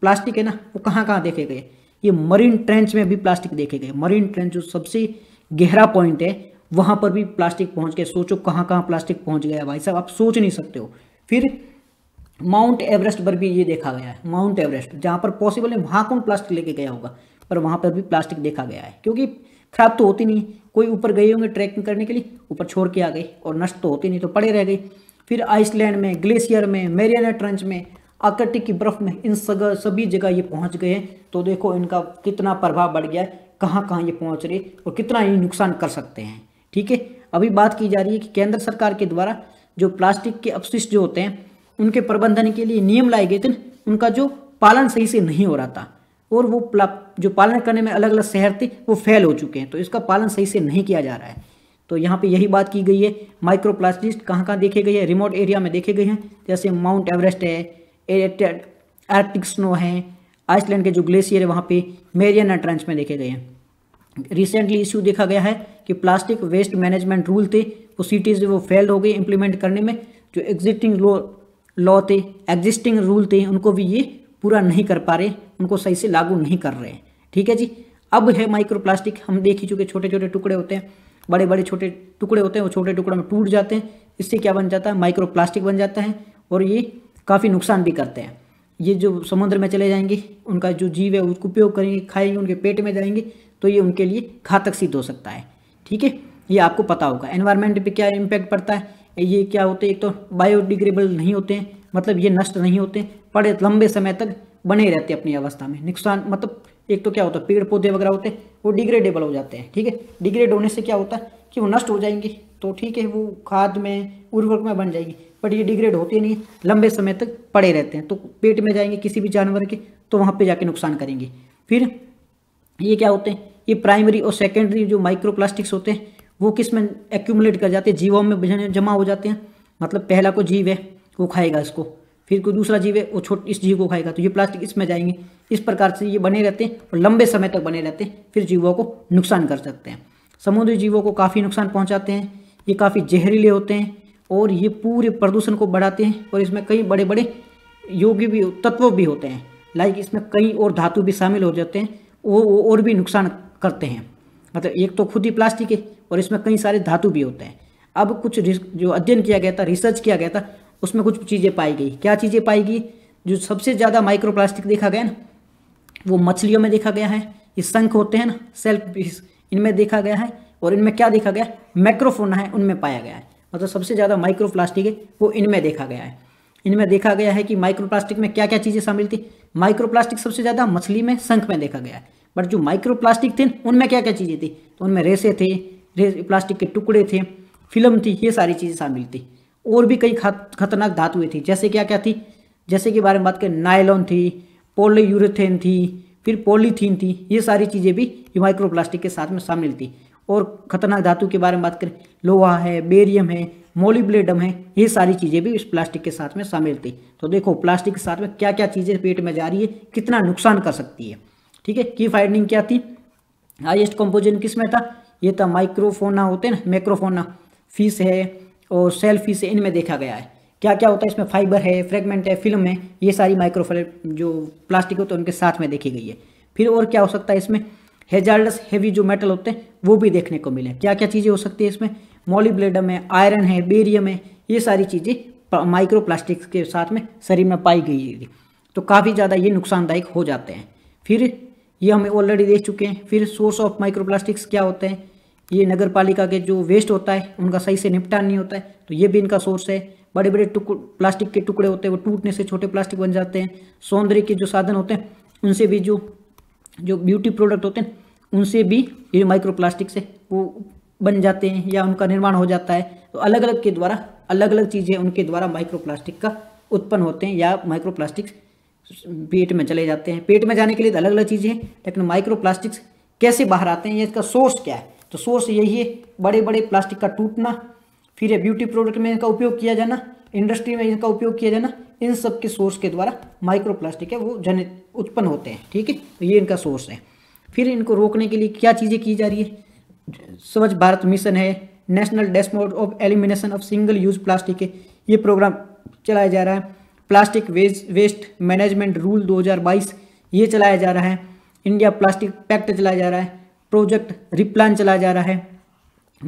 प्लास्टिक है ना वो कहाँ कहाँ देखे गए ये मरीन ट्रेंच में भी प्लास्टिक देखे गए मरीन ट्रेंच जो सबसे गहरा पॉइंट है वहाँ पर भी प्लास्टिक पहुँच गए सोचो कहाँ कहाँ प्लास्टिक पहुँच गया भाई साहब आप सोच नहीं सकते हो फिर माउंट एवरेस्ट पर भी ये देखा गया है माउंट एवरेस्ट जहाँ पर पॉसिबल है वहाँ कौन प्लास्टिक लेके गया होगा पर वहाँ पर भी प्लास्टिक देखा गया है क्योंकि खराब तो होती नहीं कोई ऊपर गए होंगे ट्रैकिंग करने के लिए ऊपर छोड़ के आ गए और नष्ट तो होती नहीं तो पड़े रह गए फिर आइसलैंड में ग्लेशियर में मेरियाना ट्रंच में आकर्टिक की बर्फ़ में इन सग सभी जगह ये पहुंच गए हैं तो देखो इनका कितना प्रभाव बढ़ गया है कहाँ कहाँ ये पहुंच रहे और कितना ये नुकसान कर सकते हैं ठीक है अभी बात की जा रही है कि केंद्र सरकार के द्वारा जो प्लास्टिक के अपशिष्ट जो होते हैं उनके प्रबंधन के लिए नियम लाए गए थे उनका जो पालन सही से नहीं हो रहा था और वो जो पालन करने में अलग अलग शहर थे वो फेल हो चुके हैं तो इसका पालन सही से नहीं किया जा रहा है तो यहाँ पे यही बात की गई है माइक्रोप्लास्टिक्स कहाँ कहाँ देखे गए हैं रिमोट एरिया में देखे गए हैं जैसे माउंट एवरेस्ट है आर्कटिक स्नो है आइसलैंड के जो ग्लेशियर है वहाँ पे मेरियना ट्रेंच में देखे गए हैं रिसेंटली इश्यू देखा गया है कि प्लास्टिक वेस्ट मैनेजमेंट रूल थे वो सिटीज़ वो फेल हो गए इम्प्लीमेंट करने में जो एग्जिस्टिंग लॉ लॉ थे एग्जिस्टिंग रूल थे उनको भी ये पूरा नहीं कर पा रहे उनको सही से लागू नहीं कर रहे हैं ठीक है जी अब है माइक्रोप्लास्टिक हम देख ही चुके छोटे छोटे टुकड़े होते हैं बड़े बड़े छोटे टुकड़े होते हैं वो छोटे टुकड़ों में टूट जाते हैं इससे क्या बन जाता है माइक्रो प्लास्टिक बन जाता है और ये काफ़ी नुकसान भी करते हैं ये जो समुद्र में चले जाएंगे उनका जो जीव है उसको उपयोग करेंगे खाएंगे उनके पेट में जाएंगे तो ये उनके लिए घातक सिद्ध हो सकता है ठीक है ये आपको पता होगा एनवायरनमेंट पे क्या इम्पैक्ट पड़ता है ये क्या होते हैं एक तो बायोडिग्रेबल नहीं होते हैं मतलब ये नष्ट नहीं होते बड़े लंबे समय तक बने रहते अपनी अवस्था में नुकसान मतलब एक तो क्या होता है पेड़ पौधे वगैरह होते हैं वो डिग्रेडेबल हो जाते हैं ठीक है डिग्रेड होने से क्या होता है कि वो नष्ट हो जाएंगे तो ठीक है वो खाद में उर्वरक में बन जाएगी बट ये डिग्रेड होती नहीं लंबे समय तक पड़े रहते हैं तो पेट में जाएंगे किसी भी जानवर के तो वहाँ पर जाके नुकसान करेंगे फिर ये क्या होते हैं ये प्राइमरी और सेकेंडरी जो माइक्रो होते हैं वो किस में एक्यूमुलेट कर जाते हैं जीवों में जमा हो जाते हैं मतलब पहला को तो जीव है वो खाएगा इसको फिर कोई दूसरा जीव है वो छोट इस जीव को खाएगा तो ये प्लास्टिक इसमें जाएंगे इस प्रकार से ये बने रहते हैं और लंबे समय तक बने रहते हैं फिर जीवों को नुकसान कर सकते हैं समुद्री जीवों को काफ़ी नुकसान पहुँचाते हैं ये काफ़ी जहरीले होते हैं और ये पूरे प्रदूषण को बढ़ाते हैं और इसमें कई बड़े बड़े योगी भी तत्व भी होते हैं लाइक इसमें कई और धातु भी शामिल हो जाते हैं वो, वो और भी नुकसान करते हैं मतलब एक तो खुद ही प्लास्टिक है और इसमें कई सारे धातु भी होते हैं अब कुछ जो अध्ययन किया गया था रिसर्च किया गया था उसमें कुछ चीज़ें पाई गई क्या चीज़ें पाई गई जो सबसे ज़्यादा माइक्रो प्लास्टिक देखा गया ना वो मछलियों में देखा गया है ये शंख होते हैं ना सेल्फ इनमें देखा गया है और इनमें क्या देखा गया मैक्रोफोना है उनमें पाया गया है मतलब सबसे ज़्यादा माइक्रो प्लास्टिक है वो इनमें देखा गया है इनमें देखा गया है कि माइक्रो प्लास्टिक में क्या क्या चीज़ें शामिल थी माइक्रो प्लास्टिक सबसे ज़्यादा मछली में शंख में देखा गया है बट जो माइक्रो प्लास्टिक थे उनमें क्या क्या चीज़ें थी तो उनमें रेसे थे रेस प्लास्टिक के टुकड़े थे फिल्म थी ये सारी चीज़ें शामिल थी और भी कई खतरनाक धातुएं थी जैसे क्या क्या थी जैसे के बारे में बात करें नायलॉन थी पोलियूरेथेन थी फिर पॉलीथीन थी ये सारी चीज़ें भी माइक्रोप्लास्टिक के साथ में शामिल थी और खतरनाक धातु के बारे में बात करें लोहा है बेरियम है मोलिब्लेडम है ये सारी चीज़ें भी इस प्लास्टिक के साथ में शामिल थी तो देखो प्लास्टिक के साथ में क्या क्या चीज़ें पेट में जा रही है कितना नुकसान कर सकती है ठीक है की फाइंडिंग क्या थी हाइएस्ट कंपोजिशन किस में था ये था माइक्रोफोना होते ना मैक्रोफोना फिश है और सेल्फी से इनमें देखा गया है क्या क्या होता है इसमें फाइबर है फ्रेगमेंट है फिल्म है ये सारी माइक्रोफाइल जो प्लास्टिक होते हैं उनके साथ में देखी गई है फिर और क्या हो सकता है इसमें हेजार्डस हेवी जो मेटल होते हैं वो भी देखने को मिले क्या क्या चीज़ें हो सकती है इसमें मॉलीब्लेडम है आयरन है बेरियम है ये सारी चीज़ें माइक्रो प्लास्टिक्स के साथ में शरीर में पाई गई थी तो काफ़ी ज़्यादा ये नुकसानदायक हो जाते हैं फिर ये हमें ऑलरेडी देख चुके हैं फिर सोर्स ऑफ माइक्रो प्लास्टिक्स क्या होते हैं ये नगर पालिका के जो वेस्ट होता है उनका सही से निपटान नहीं होता है तो ये भी इनका सोर्स है बड़े बड़े प्लास्टिक के टुकड़े होते हैं वो टूटने से छोटे प्लास्टिक बन जाते हैं सौंदर्य के जो साधन होते हैं उनसे भी जो जो ब्यूटी प्रोडक्ट होते हैं उनसे भी ये माइक्रो प्लास्टिक से वो बन जाते हैं या उनका निर्माण हो जाता है तो अलग अलग के द्वारा अलग अलग चीज़ें उनके द्वारा माइक्रो प्लास्टिक का उत्पन्न होते हैं या माइक्रो प्लास्टिक्स पेट में चले जाते हैं पेट में जाने के लिए तो अलग अलग चीज़ें हैं लेकिन माइक्रो प्लास्टिक्स कैसे बाहर आते हैं या इसका सोर्स क्या है तो सोर्स यही है बड़े बड़े प्लास्टिक का टूटना फिर ये ब्यूटी प्रोडक्ट में इनका उपयोग किया जाना इंडस्ट्री में इनका उपयोग किया जाना इन सब के सोर्स के द्वारा माइक्रो प्लास्टिक है वो जनित उत्पन्न होते हैं ठीक है तो ये इनका सोर्स है फिर इनको रोकने के लिए क्या चीज़ें की जा रही है स्वच्छ भारत मिशन है national dashboard of elimination of single use plastic है ये प्रोग्राम चलाया जा रहा है प्लास्टिक वेस्ट मैनेजमेंट रूल 2022 ये चलाया जा रहा है इंडिया प्लास्टिक पैक्ट चलाया जा रहा है प्रोजेक्ट रिप्लान चला जा रहा है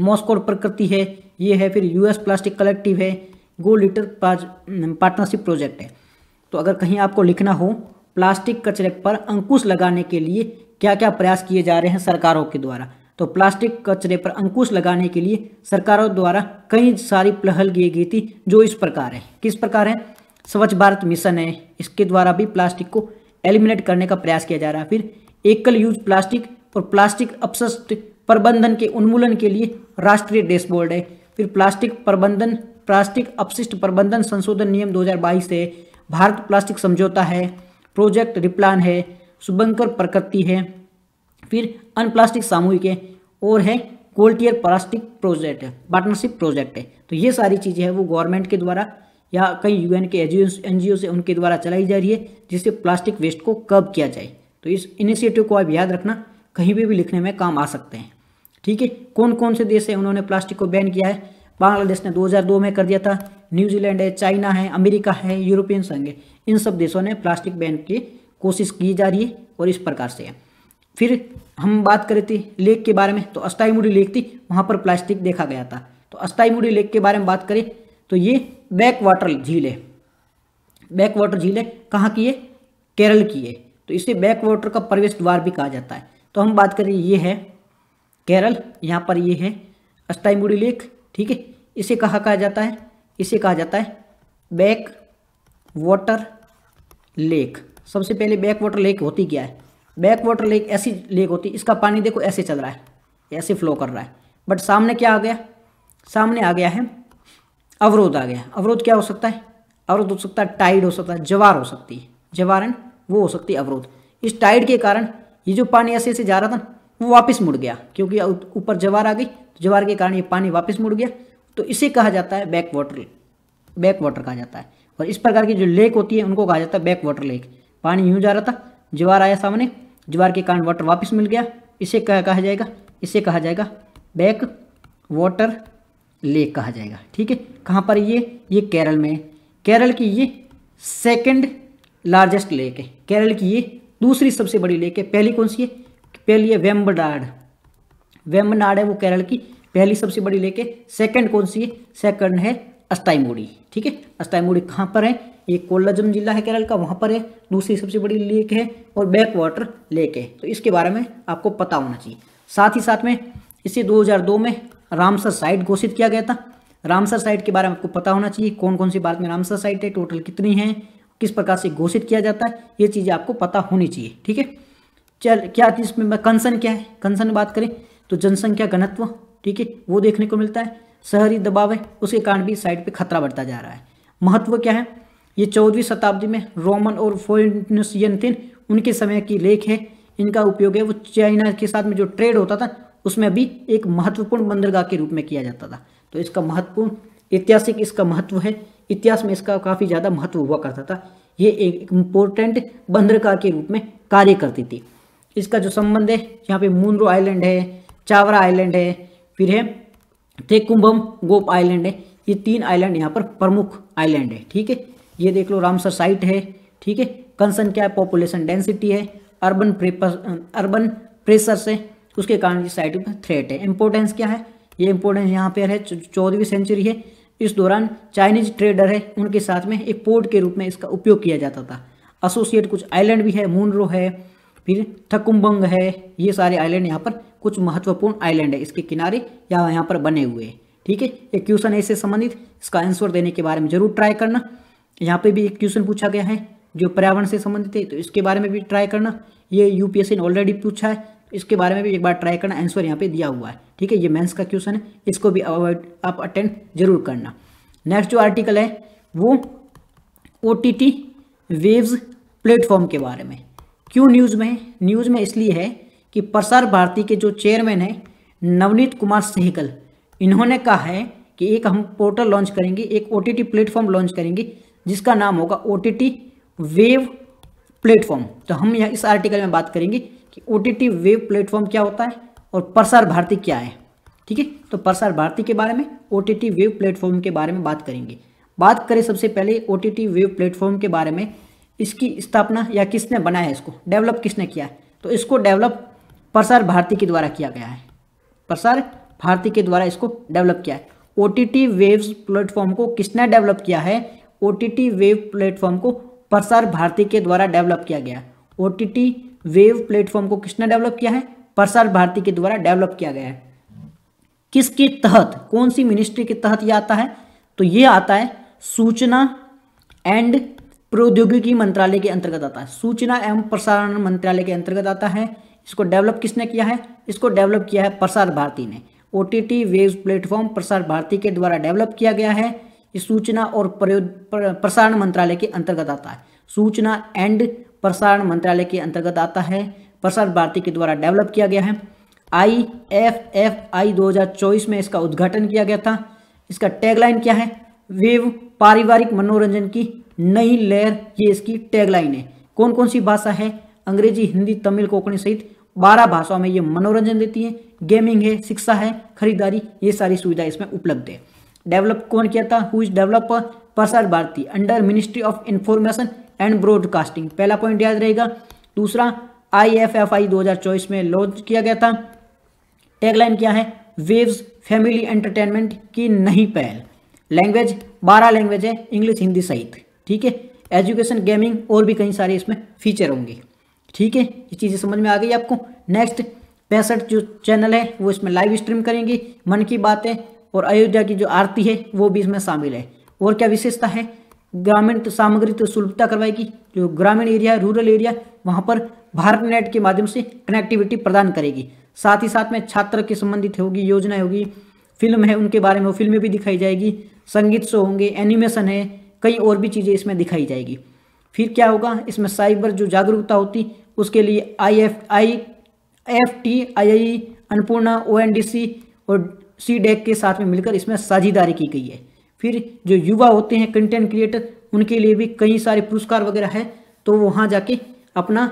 मॉस्को प्रकृति है ये है फिर यूएस प्लास्टिक कलेक्टिव है गो लीटर पार्टनरशिप प्रोजेक्ट है तो अगर कहीं आपको लिखना हो प्लास्टिक कचरे पर अंकुश लगाने के लिए क्या क्या प्रयास किए जा रहे हैं सरकारों के द्वारा तो प्लास्टिक कचरे पर अंकुश लगाने के लिए सरकारों द्वारा कई सारी पहल की गई थी जो इस प्रकार है किस प्रकार है स्वच्छ भारत मिशन है इसके द्वारा भी प्लास्टिक को एलिमिनेट करने का प्रयास किया जा रहा है फिर एकल यूज प्लास्टिक और प्लास्टिक अपशिष्ट प्रबंधन के उन्मूलन के लिए राष्ट्रीय डैशबोर्ड है फिर प्लास्टिक प्रबंधन प्लास्टिक अपशिष्ट प्रबंधन संशोधन नियम 2022 है भारत प्लास्टिक समझौता है प्रोजेक्ट रिप्लान है शुभंकर प्रकृति है फिर अनप्लास्टिक सामूहिक है और है कोल्टियर प्लास्टिक प्रोजेक्ट है पार्टनरशिप प्रोजेक्ट है तो ये सारी चीज़ें हैं वो गवर्नमेंट के द्वारा या कई यूएन के एन जी से उनके द्वारा चलाई जा रही है जिससे प्लास्टिक वेस्ट को कब किया जाए तो इस इनिशिएटिव को आप याद रखना कहीं भी, भी लिखने में काम आ सकते हैं ठीक है कौन कौन से देश है उन्होंने प्लास्टिक को बैन किया है बांग्लादेश ने 2002 में कर दिया था न्यूजीलैंड है चाइना है अमेरिका है यूरोपियन संघ है इन सब देशों ने प्लास्टिक बैन की कोशिश की जा रही है और इस प्रकार से है फिर हम बात करें थी लेक के बारे में तो अस्थाई मुड़ी लेक थी वहाँ पर प्लास्टिक देखा गया था तो अस्थाई मुड़ी लेक के बारे में बात करें तो ये बैक वाटर झील है बैक वाटर झील है कहाँ की है केरल की है तो इसे बैक वाटर का प्रवेश द्वार भी कहा जाता है तो हम बात करें ये है केरल यहाँ पर ये है अस्थाईमुड़ी लेक ठीक है इसे कहा कहा जाता है इसे कहा जाता है बैक वाटर लेक सबसे पहले बैक वाटर लेक होती क्या है बैक वाटर लेक ऐसी लेक होती इसका पानी देखो ऐसे चल रहा है ऐसे फ्लो कर रहा है बट सामने क्या आ गया सामने आ गया है अवरोध आ गया अवरोध क्या हो सकता है अवरोध हो सकता है टाइड हो सकता है जवार हो सकती है जवार वो हो सकती है अवरोध इस टाइड के कारण ये जो पानी ऐसे ऐसे जा रहा था ना वो वापस मुड़ गया क्योंकि ऊपर जवार आ गई तो जवार के कारण ये पानी वापस मुड़ गया तो इसे कहा जाता है बैक वाटर बैक वाटर कहा जाता है और इस प्रकार की जो लेक होती है उनको कहा जाता है बैक वाटर लेक पानी यूँ जा रहा था ज्वार आया सामने ज्वार के कारण वाटर वापस मिल गया इसे कहा कहा जाएगा इसे कहा जाएगा बैक वाटर लेक कहा जाएगा ठीक है कहाँ पर ये ये केरल में है केरल की ये सेकेंड लार्जेस्ट लेक है केरल की ये दूसरी सबसे बड़ी लेक है पहली कौन सी है पहली है वेम्बनाड वेम्बनाड है वो केरल की पहली सबसे बड़ी लेक है सेकंड कौन सी है सेकंड है अस्ताईमुड़ी ठीक है अस्ताईमुड़ी कहाँ पर है एक कोल्लाजम जिला है केरल का वहाँ पर है दूसरी सबसे बड़ी लेक है और बैक वाटर लेक है तो इसके बारे में आपको पता होना चाहिए साथ ही साथ में इसे 2002 में रामसर साइट घोषित किया गया था रामसर साइट के बारे में आपको पता होना चाहिए कौन कौन सी भारत में रामसर साइट है टोटल कितनी है किस प्रकार से घोषित किया जाता है ये चीज़ें आपको पता होनी चाहिए ठीक है चल क्या इसमें कंसर्न क्या है कंसर्न बात करें तो जनसंख्या घनत्व ठीक है वो देखने को मिलता है शहरी दबाव है उसके कारण भी साइड पे खतरा बढ़ता जा रहा है महत्व क्या है ये चौदहवीं शताब्दी में रोमन और फोइनसियन थे उनके समय की लेख है इनका उपयोग है वो चाइना के साथ में जो ट्रेड होता था उसमें भी एक महत्वपूर्ण बंदरगाह के रूप में किया जाता था तो इसका महत्वपूर्ण ऐतिहासिक इसका महत्व है इतिहास में इसका काफ़ी ज़्यादा महत्व हुआ करता था ये एक इम्पोर्टेंट बंदरगाह के रूप में कार्य करती थी इसका जो संबंध है यहाँ पे मुनरो आइलैंड है चावरा आइलैंड है फिर है थेकुंभम गोप आइलैंड है ये तीन आइलैंड यहाँ पर प्रमुख आइलैंड है ठीक है ये देख लो रामसर साइट है ठीक है कंसर्न क्या है पॉपुलेशन डेंसिटी है अर्बन प्रेपर अर्बन प्रेशर से उसके कारण ये साइट पर थ्रेट है इम्पोर्टेंस क्या है ये इम्पोर्टेंस यहाँ पर है चौदहवीं सेंचुरी है इस दौरान चाइनीज ट्रेडर है उनके साथ में एक पोर्ट के रूप में इसका उपयोग किया जाता था एसोसिएट कुछ आइलैंड भी है मूनरो है फिर थकुम्बंग है ये सारे आइलैंड यहाँ पर कुछ महत्वपूर्ण आइलैंड है इसके किनारे या यहाँ पर बने हुए हैं ठीक है एक क्वेश्चन है इससे संबंधित इसका आंसर देने के बारे में जरूर ट्राई करना यहाँ पे भी एक क्वेश्चन पूछा गया है जो पर्यावरण से संबंधित है तो इसके बारे में भी ट्राई करना ये यूपीएससी ने ऑलरेडी पूछा है इसके बारे में भी एक बार ट्राई करना आंसर यहाँ पे दिया हुआ है ठीक है ये मेंस का क्वेश्चन है इसको भी आप अटेंड जरूर करना नेक्स्ट जो आर्टिकल है वो O T T waves platform के बारे में क्यों न्यूज़ में न्यूज़ में इसलिए है कि प्रसार भारती के जो चेयरमैन हैं नवनीत कुमार सहगल इन्होंने कहा है कि एक हम पोर्टल लॉन्च करेंगे एक ओ टी प्लेटफॉर्म लॉन्च करेंगे जिसका नाम होगा ओ वेव प्लेटफॉर्म तो हम यहाँ इस आर्टिकल में बात करेंगे कि ओ वेब प्लेटफॉर्म क्या होता है और प्रसार भारती क्या है ठीक है तो प्रसार भारती के बारे में ओ वेब प्लेटफॉर्म के बारे में बात करेंगे बात करें सबसे पहले ओ वेब प्लेटफॉर्म के बारे में इसकी स्थापना या किसने बनाया है इसको डेवलप किसने किया है तो इसको डेवलप प्रसार भारती के द्वारा किया गया है प्रसार भारती के द्वारा इसको डेवलप किया है O T T waves platform को किसने डेवलप किया है O T T wave platform को प्रसार भारती के द्वारा डेवलप किया गया O T T wave platform को किसने डेवलप किया है प्रसार भारती के द्वारा डेवलप किया गया है किसके तहत कौन सी मिनिस्ट्री के तहत यह आता है तो यह आता है सूचना एंड प्रौद्योगिकी मंत्रालय के अंतर्गत आता है सूचना एवं प्रसारण मंत्रालय के अंतर्गत आता है इसको डेवलप किसने किया है इसको डेवलप किया है प्रसार भारती ने O T T wave platform Prasar Bharati के द्वारा डेवलप किया गया है ये सूचना और प्रसारण मंत्रालय के अंतर्गत आता है सूचना एंड प्रसारण मंत्रालय के अंतर्गत आता है प्रसार भारती के द्वारा डेवलप किया गया है आई एफ एफ आई दो में इसका उद्घाटन किया गया था इसका टैगलाइन क्या है वेव पारिवारिक मनोरंजन की नई लहर ये इसकी टैगलाइन है कौन कौन सी भाषा है अंग्रेजी हिंदी तमिल कोकणी सहित बारह भाषाओं में ये मनोरंजन देती है गेमिंग है शिक्षा है खरीदारी ये सारी सुविधा इसमें उपलब्ध है डेवलप कौन किया था who is developer Prasar Bharati under ministry of information and broadcasting पहला पॉइंट याद रहेगा दूसरा आई एफ एफ आई दो हजार चौबीस में लॉन्च किया गया था टैगलाइन क्या है वेव्स फैमिली एंटरटेनमेंट की नई पहल लैंग्वेज बारह लैंग्वेज है इंग्लिश हिंदी सहित ठीक है एजुकेशन गेमिंग और भी कई सारे इसमें फीचर होंगे ठीक है ये चीज़ें समझ में आ गई आपको नेक्स्ट पैंसठ जो चैनल है वो इसमें लाइव स्ट्रीम करेंगी मन की बातें और अयोध्या की जो आरती है वो भी इसमें शामिल है और क्या विशेषता है ग्रामीण तो सामग्री तो सुलभता करवाएगी जो ग्रामीण एरिया है रूरल एरिया वहाँ पर भारत नेट के माध्यम से कनेक्टिविटी प्रदान करेगी साथ ही साथ में छात्र के संबंधित होगी योजना होगी फिल्म है उनके बारे में वो फिल्में भी दिखाई जाएगी संगीत शो होंगे एनिमेशन है कई और भी चीज़ें इसमें दिखाई जाएगी फिर क्या होगा इसमें साइबर जो जागरूकता होती उसके लिए I F I F T I I Annapurna O N D C और सी डेक e के साथ में मिलकर इसमें साझेदारी की गई है फिर जो युवा होते हैं कंटेंट क्रिएटर उनके लिए भी कई सारे पुरस्कार वगैरह है तो वहाँ जाके अपना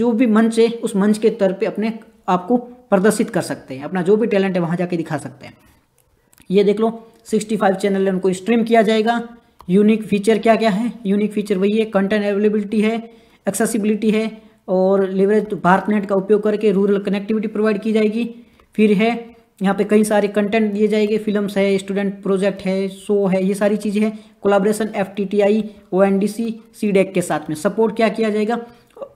जो भी मंच है उस मंच के तौर पे अपने आप को प्रदर्शित कर सकते हैं अपना जो भी टैलेंट है वहाँ जाके दिखा सकते हैं ये देख लो 65 चैनल है उनको स्ट्रीम किया जाएगा यूनिक फीचर क्या क्या है यूनिक फीचर वही है कंटेंट अवेलेबिलिटी है एक्सेसिबिलिटी है और लेवरेज भारत नेट का उपयोग करके रूरल कनेक्टिविटी प्रोवाइड की जाएगी फिर है यहाँ पे कई सारे कंटेंट दिए जाएंगे फिल्म्स है स्टूडेंट प्रोजेक्ट है शो है ये सारी चीज़ें हैं collaboration F T T I O N D C C DAC के साथ में सपोर्ट क्या किया जाएगा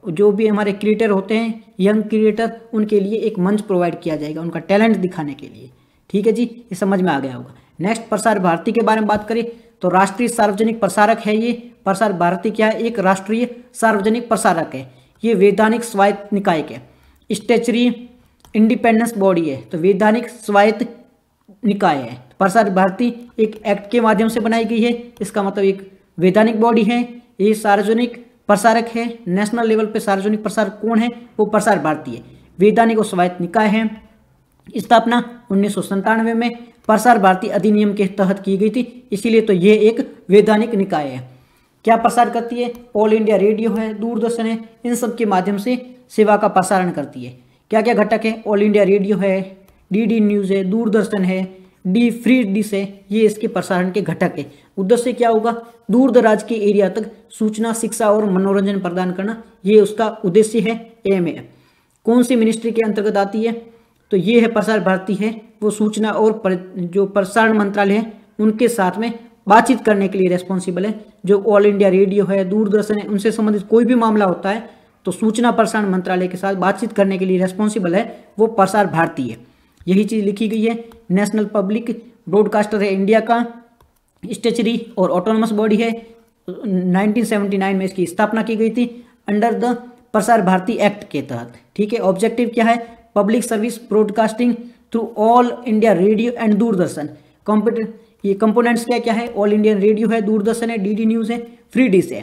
जो भी हमारे क्रिएटर होते हैं यंग क्रिएटर उनके लिए एक मंच प्रोवाइड किया जाएगा उनका टैलेंट दिखाने के लिए ठीक है जी ये समझ में आ गया होगा नेक्स्ट प्रसार भारती के बारे में बात करें तो राष्ट्रीय सार्वजनिक प्रसारक है ये प्रसार भारती क्या है एक राष्ट्रीय सार्वजनिक प्रसारक है ये वैधानिक स्वायत्त निकाय के स्टेचरी इंडिपेंडेंस बॉडी है तो वैधानिक स्वायत्त निकाय है प्रसार भारती एक एक्ट के माध्यम से बनाई गई है इसका मतलब एक वैधानिक बॉडी है ये सार्वजनिक प्रसारक है नेशनल लेवल पे सार्वजनिक प्रसारक कौन है वो प्रसार भारती है वैधानिक और स्वायत्त निकाय है स्थापना उन्नीस में प्रसार भारती अधिनियम के तहत की गई थी इसीलिए तो ये एक वैधानिक निकाय है क्या प्रसार करती है ऑल इंडिया रेडियो है दूरदर्शन है इन सब के माध्यम से सेवा का प्रसारण करती है क्या क्या घटक है ऑल इंडिया रेडियो है डी डी न्यूज़ है दूरदर्शन है डी फ्री डिश है ये इसके प्रसारण के घटक है उद्देश्य क्या होगा दूर दराज के एरिया तक सूचना शिक्षा और मनोरंजन प्रदान करना ये उसका उद्देश्य है एम ए कौन सी मिनिस्ट्री के अंतर्गत आती है तो ये है प्रसार भारती है वो सूचना और पर, जो प्रसारण मंत्रालय है उनके साथ में बातचीत करने के लिए रेस्पॉन्सिबल है जो ऑल इंडिया रेडियो है दूरदर्शन है उनसे संबंधित कोई भी मामला होता है तो सूचना प्रसारण मंत्रालय के साथ बातचीत करने के लिए रेस्पॉन्सिबल है वो प्रसार भारती है यही चीज़ लिखी गई है नेशनल पब्लिक ब्रॉडकास्टर है इंडिया का स्टेचरी और ऑटोनमस बॉडी है 1979 में इसकी स्थापना की गई थी अंडर द प्रसार भारती एक्ट के तहत ठीक है ऑब्जेक्टिव क्या है public service broadcasting through All India Radio and Doordarshan computer ये कंपोनेंट्स क्या क्या है ऑल इंडियन रेडियो है दूरदर्शन है डीडी न्यूज़ है फ्री डिश है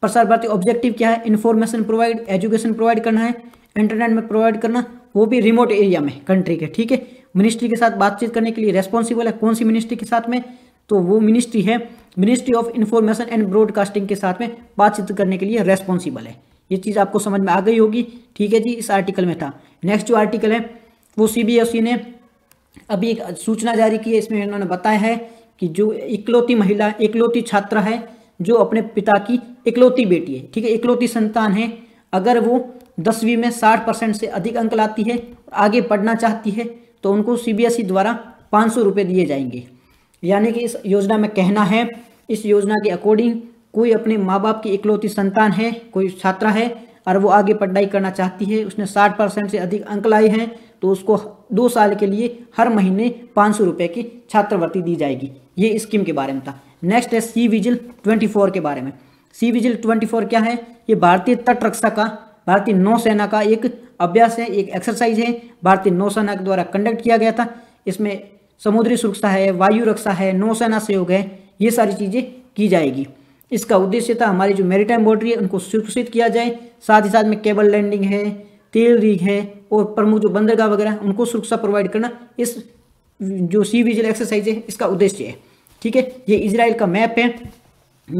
प्रसार भारती ऑब्जेक्टिव क्या है इन्फॉर्मेशन प्रोवाइड एजुकेशन प्रोवाइड करना है इंटरनेट में प्रोवाइड करना वो भी रिमोट एरिया में कंट्री के ठीक है मिनिस्ट्री के साथ बातचीत करने के लिए रेस्पॉन्सिबल है कौन सी मिनिस्ट्री के साथ में तो वो मिनिस्ट्री है ministry of information and broadcasting के साथ में बातचीत करने के लिए रेस्पॉन्सिबल है ये चीज़ आपको समझ में आ गई होगी ठीक है जी इस आर्टिकल में था नेक्स्ट जो आर्टिकल है वो सी e ने अभी एक सूचना जारी की है इसमें इन्होंने बताया है कि जो इकलौती महिला इकलौती छात्रा है जो अपने पिता की इकलौती बेटी है ठीक है इकलौती संतान है अगर वो दसवीं में साठ परसेंट से अधिक अंक लाती है आगे पढ़ना चाहती है तो उनको सीबीएसई e द्वारा पाँच सौ रुपये दिए जाएंगे यानी कि इस योजना में कहना है इस योजना के अकॉर्डिंग कोई अपने माँ बाप की इकलौती संतान है कोई छात्रा है और वो आगे पढ़ाई करना चाहती है उसने साठ परसेंट से अधिक अंक लाए हैं तो उसको दो साल के लिए हर महीने पाँच सौ रुपये की छात्रवृत्ति दी जाएगी ये स्कीम के बारे में था नेक्स्ट है सी विजिल 24 के बारे में सी विजिल 24 क्या है ये भारतीय तटरक्षा का भारतीय नौसेना का एक अभ्यास है एक एक्सरसाइज है भारतीय नौसेना के द्वारा कंडक्ट किया गया था इसमें समुद्री सुरक्षा है वायु रक्षा है नौसेना सहयोग है ये सारी चीज़ें की जाएगी इसका उद्देश्य था हमारी जो मेरीटाइम बॉर्डरी है उनको सुरक्षित किया जाए साथ ही साथ में केबल लैंडिंग है तेल रीग है और प्रमुख जो बंदरगाह वगैरह उनको सुरक्षा प्रोवाइड करना इस जो सी विजिल एक्सरसाइज है इसका उद्देश्य है ठीक है ये इसराइल का मैप है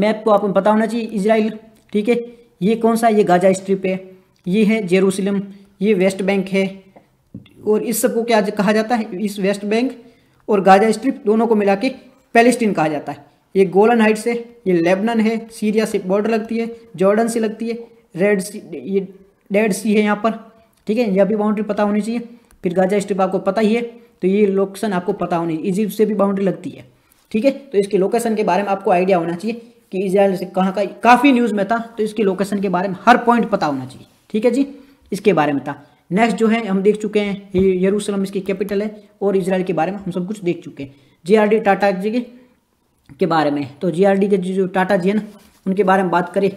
मैप को आपको पता होना चाहिए इसराइल ठीक है ये कौन सा ये गाजा स्ट्रिप है ये है जेरूसलम ये वेस्ट बैंक है और इस सबको क्या कहा जाता है इस वेस्ट बैंक और गाजा स्ट्रिप दोनों को मिला के पैलेस्टीन कहा जाता है ये गोलन हाइट्स है ये लेबनन है सीरिया से बॉर्डर लगती है जॉर्डन से लगती है रेड सी ये डेड सी है यहाँ पर ठीक है यह भी बाउंड्री पता होनी चाहिए फिर गाजा स्ट्रिप आपको पता ही है तो ये लोकेशन आपको पता होनी इजिप्ट से भी बाउंड्री लगती है ठीक है तो इसकी लोकेशन के बारे में आपको आइडिया होना चाहिए कि इसराइल से कहाँ का काफ़ी न्यूज़ में था तो इसकी लोकेशन के बारे में हर पॉइंट पता होना चाहिए ठीक है जी इसके बारे में था नेक्स्ट जो है हम देख चुके हैं यरूशलम इसकी कैपिटल है और इसराइल के बारे में हम सब कुछ देख चुके हैं जे टाटा जी के के बारे में तो जे के जो टाटा जी है ना उनके बारे में बात करें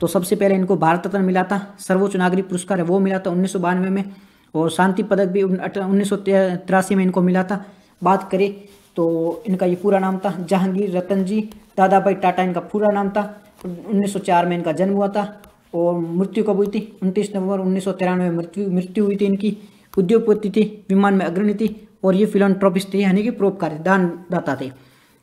तो सबसे पहले इनको भारत रत्न मिला था सर्वोच्च नागरिक पुरस्कार है वो मिला था उन्नीस में और शांति पदक भी उन्नीस में इनको मिला था बात करें तो इनका ये पूरा नाम था जहांगीर रतन जी दादा भाई टाटा इनका पूरा नाम था 1904 में इनका जन्म हुआ था और मृत्यु कब हुई थी उनतीस नवंबर उन्नीस में मृत्यु मृत्यु हुई थी इनकी उद्योगपति थी विमान में अग्रणी थी और ये फिलोट्रॉपिस्ट थे यानी कि परोपकारी दानदाता थे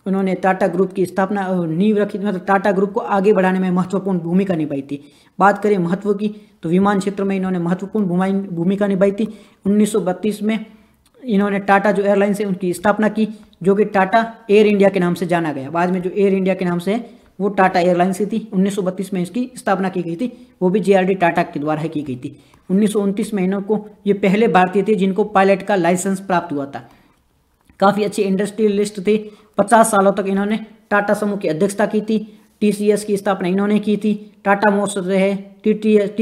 उन्होंने टाटा ग्रुप की स्थापना और नींव रखी मतलब टाटा ग्रुप को आगे बढ़ाने में महत्वपूर्ण भूमिका निभाई थी बात करें महत्व की तो विमान क्षेत्र में इन्होंने महत्वपूर्ण भूमिका निभाई थी उन्नीस में इन्होंने टाटा जो एयरलाइन है उनकी स्थापना की जो कि टाटा एयर इंडिया के नाम से जाना गया बाद में जो एयर इंडिया के नाम से वो टाटा एयरलाइंस की थी उन्नीस में इसकी स्थापना की गई थी वो भी जेआरडी टाटा के द्वारा की गई थी उन्नीस में को ये पहले भारतीय थे जिनको पायलट का लाइसेंस प्राप्त हुआ था काफ़ी अच्छी इंडस्ट्रियलिस्ट थे पचास सालों तक इन्होंने टाटा समूह की अध्यक्षता की थी टीसीएस की स्थापना इन्होंने की थी टाटा मोटर्स है टी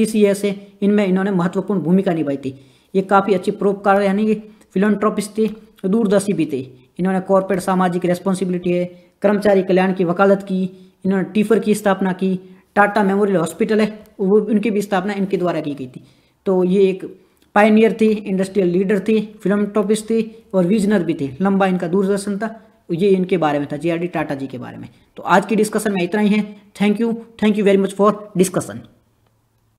टी है इनमें इन्होंने महत्वपूर्ण भूमिका निभाई थी ये काफ़ी अच्छी प्रोपकार यानी कि फिलोट्रॉपिस्ट थे दूरदर्शी भी थे इन्होंने कॉरपोरेट सामाजिक रेस्पॉन्सिबिलिटी है कर्मचारी कल्याण की वकालत की इन्होंने टीफर की स्थापना की टाटा मेमोरियल हॉस्पिटल है वो उनकी भी स्थापना इनके द्वारा की गई थी तो ये एक पायनियर थे इंडस्ट्रियल लीडर थे फिल्मटॉपिस्ट थे और विजनर भी थे लंबा इनका दूरदर्शन था ये इनके बारे में था जे टाटा जी के बारे में तो आज की डिस्कशन में इतना ही है thank you thank you very much for discussion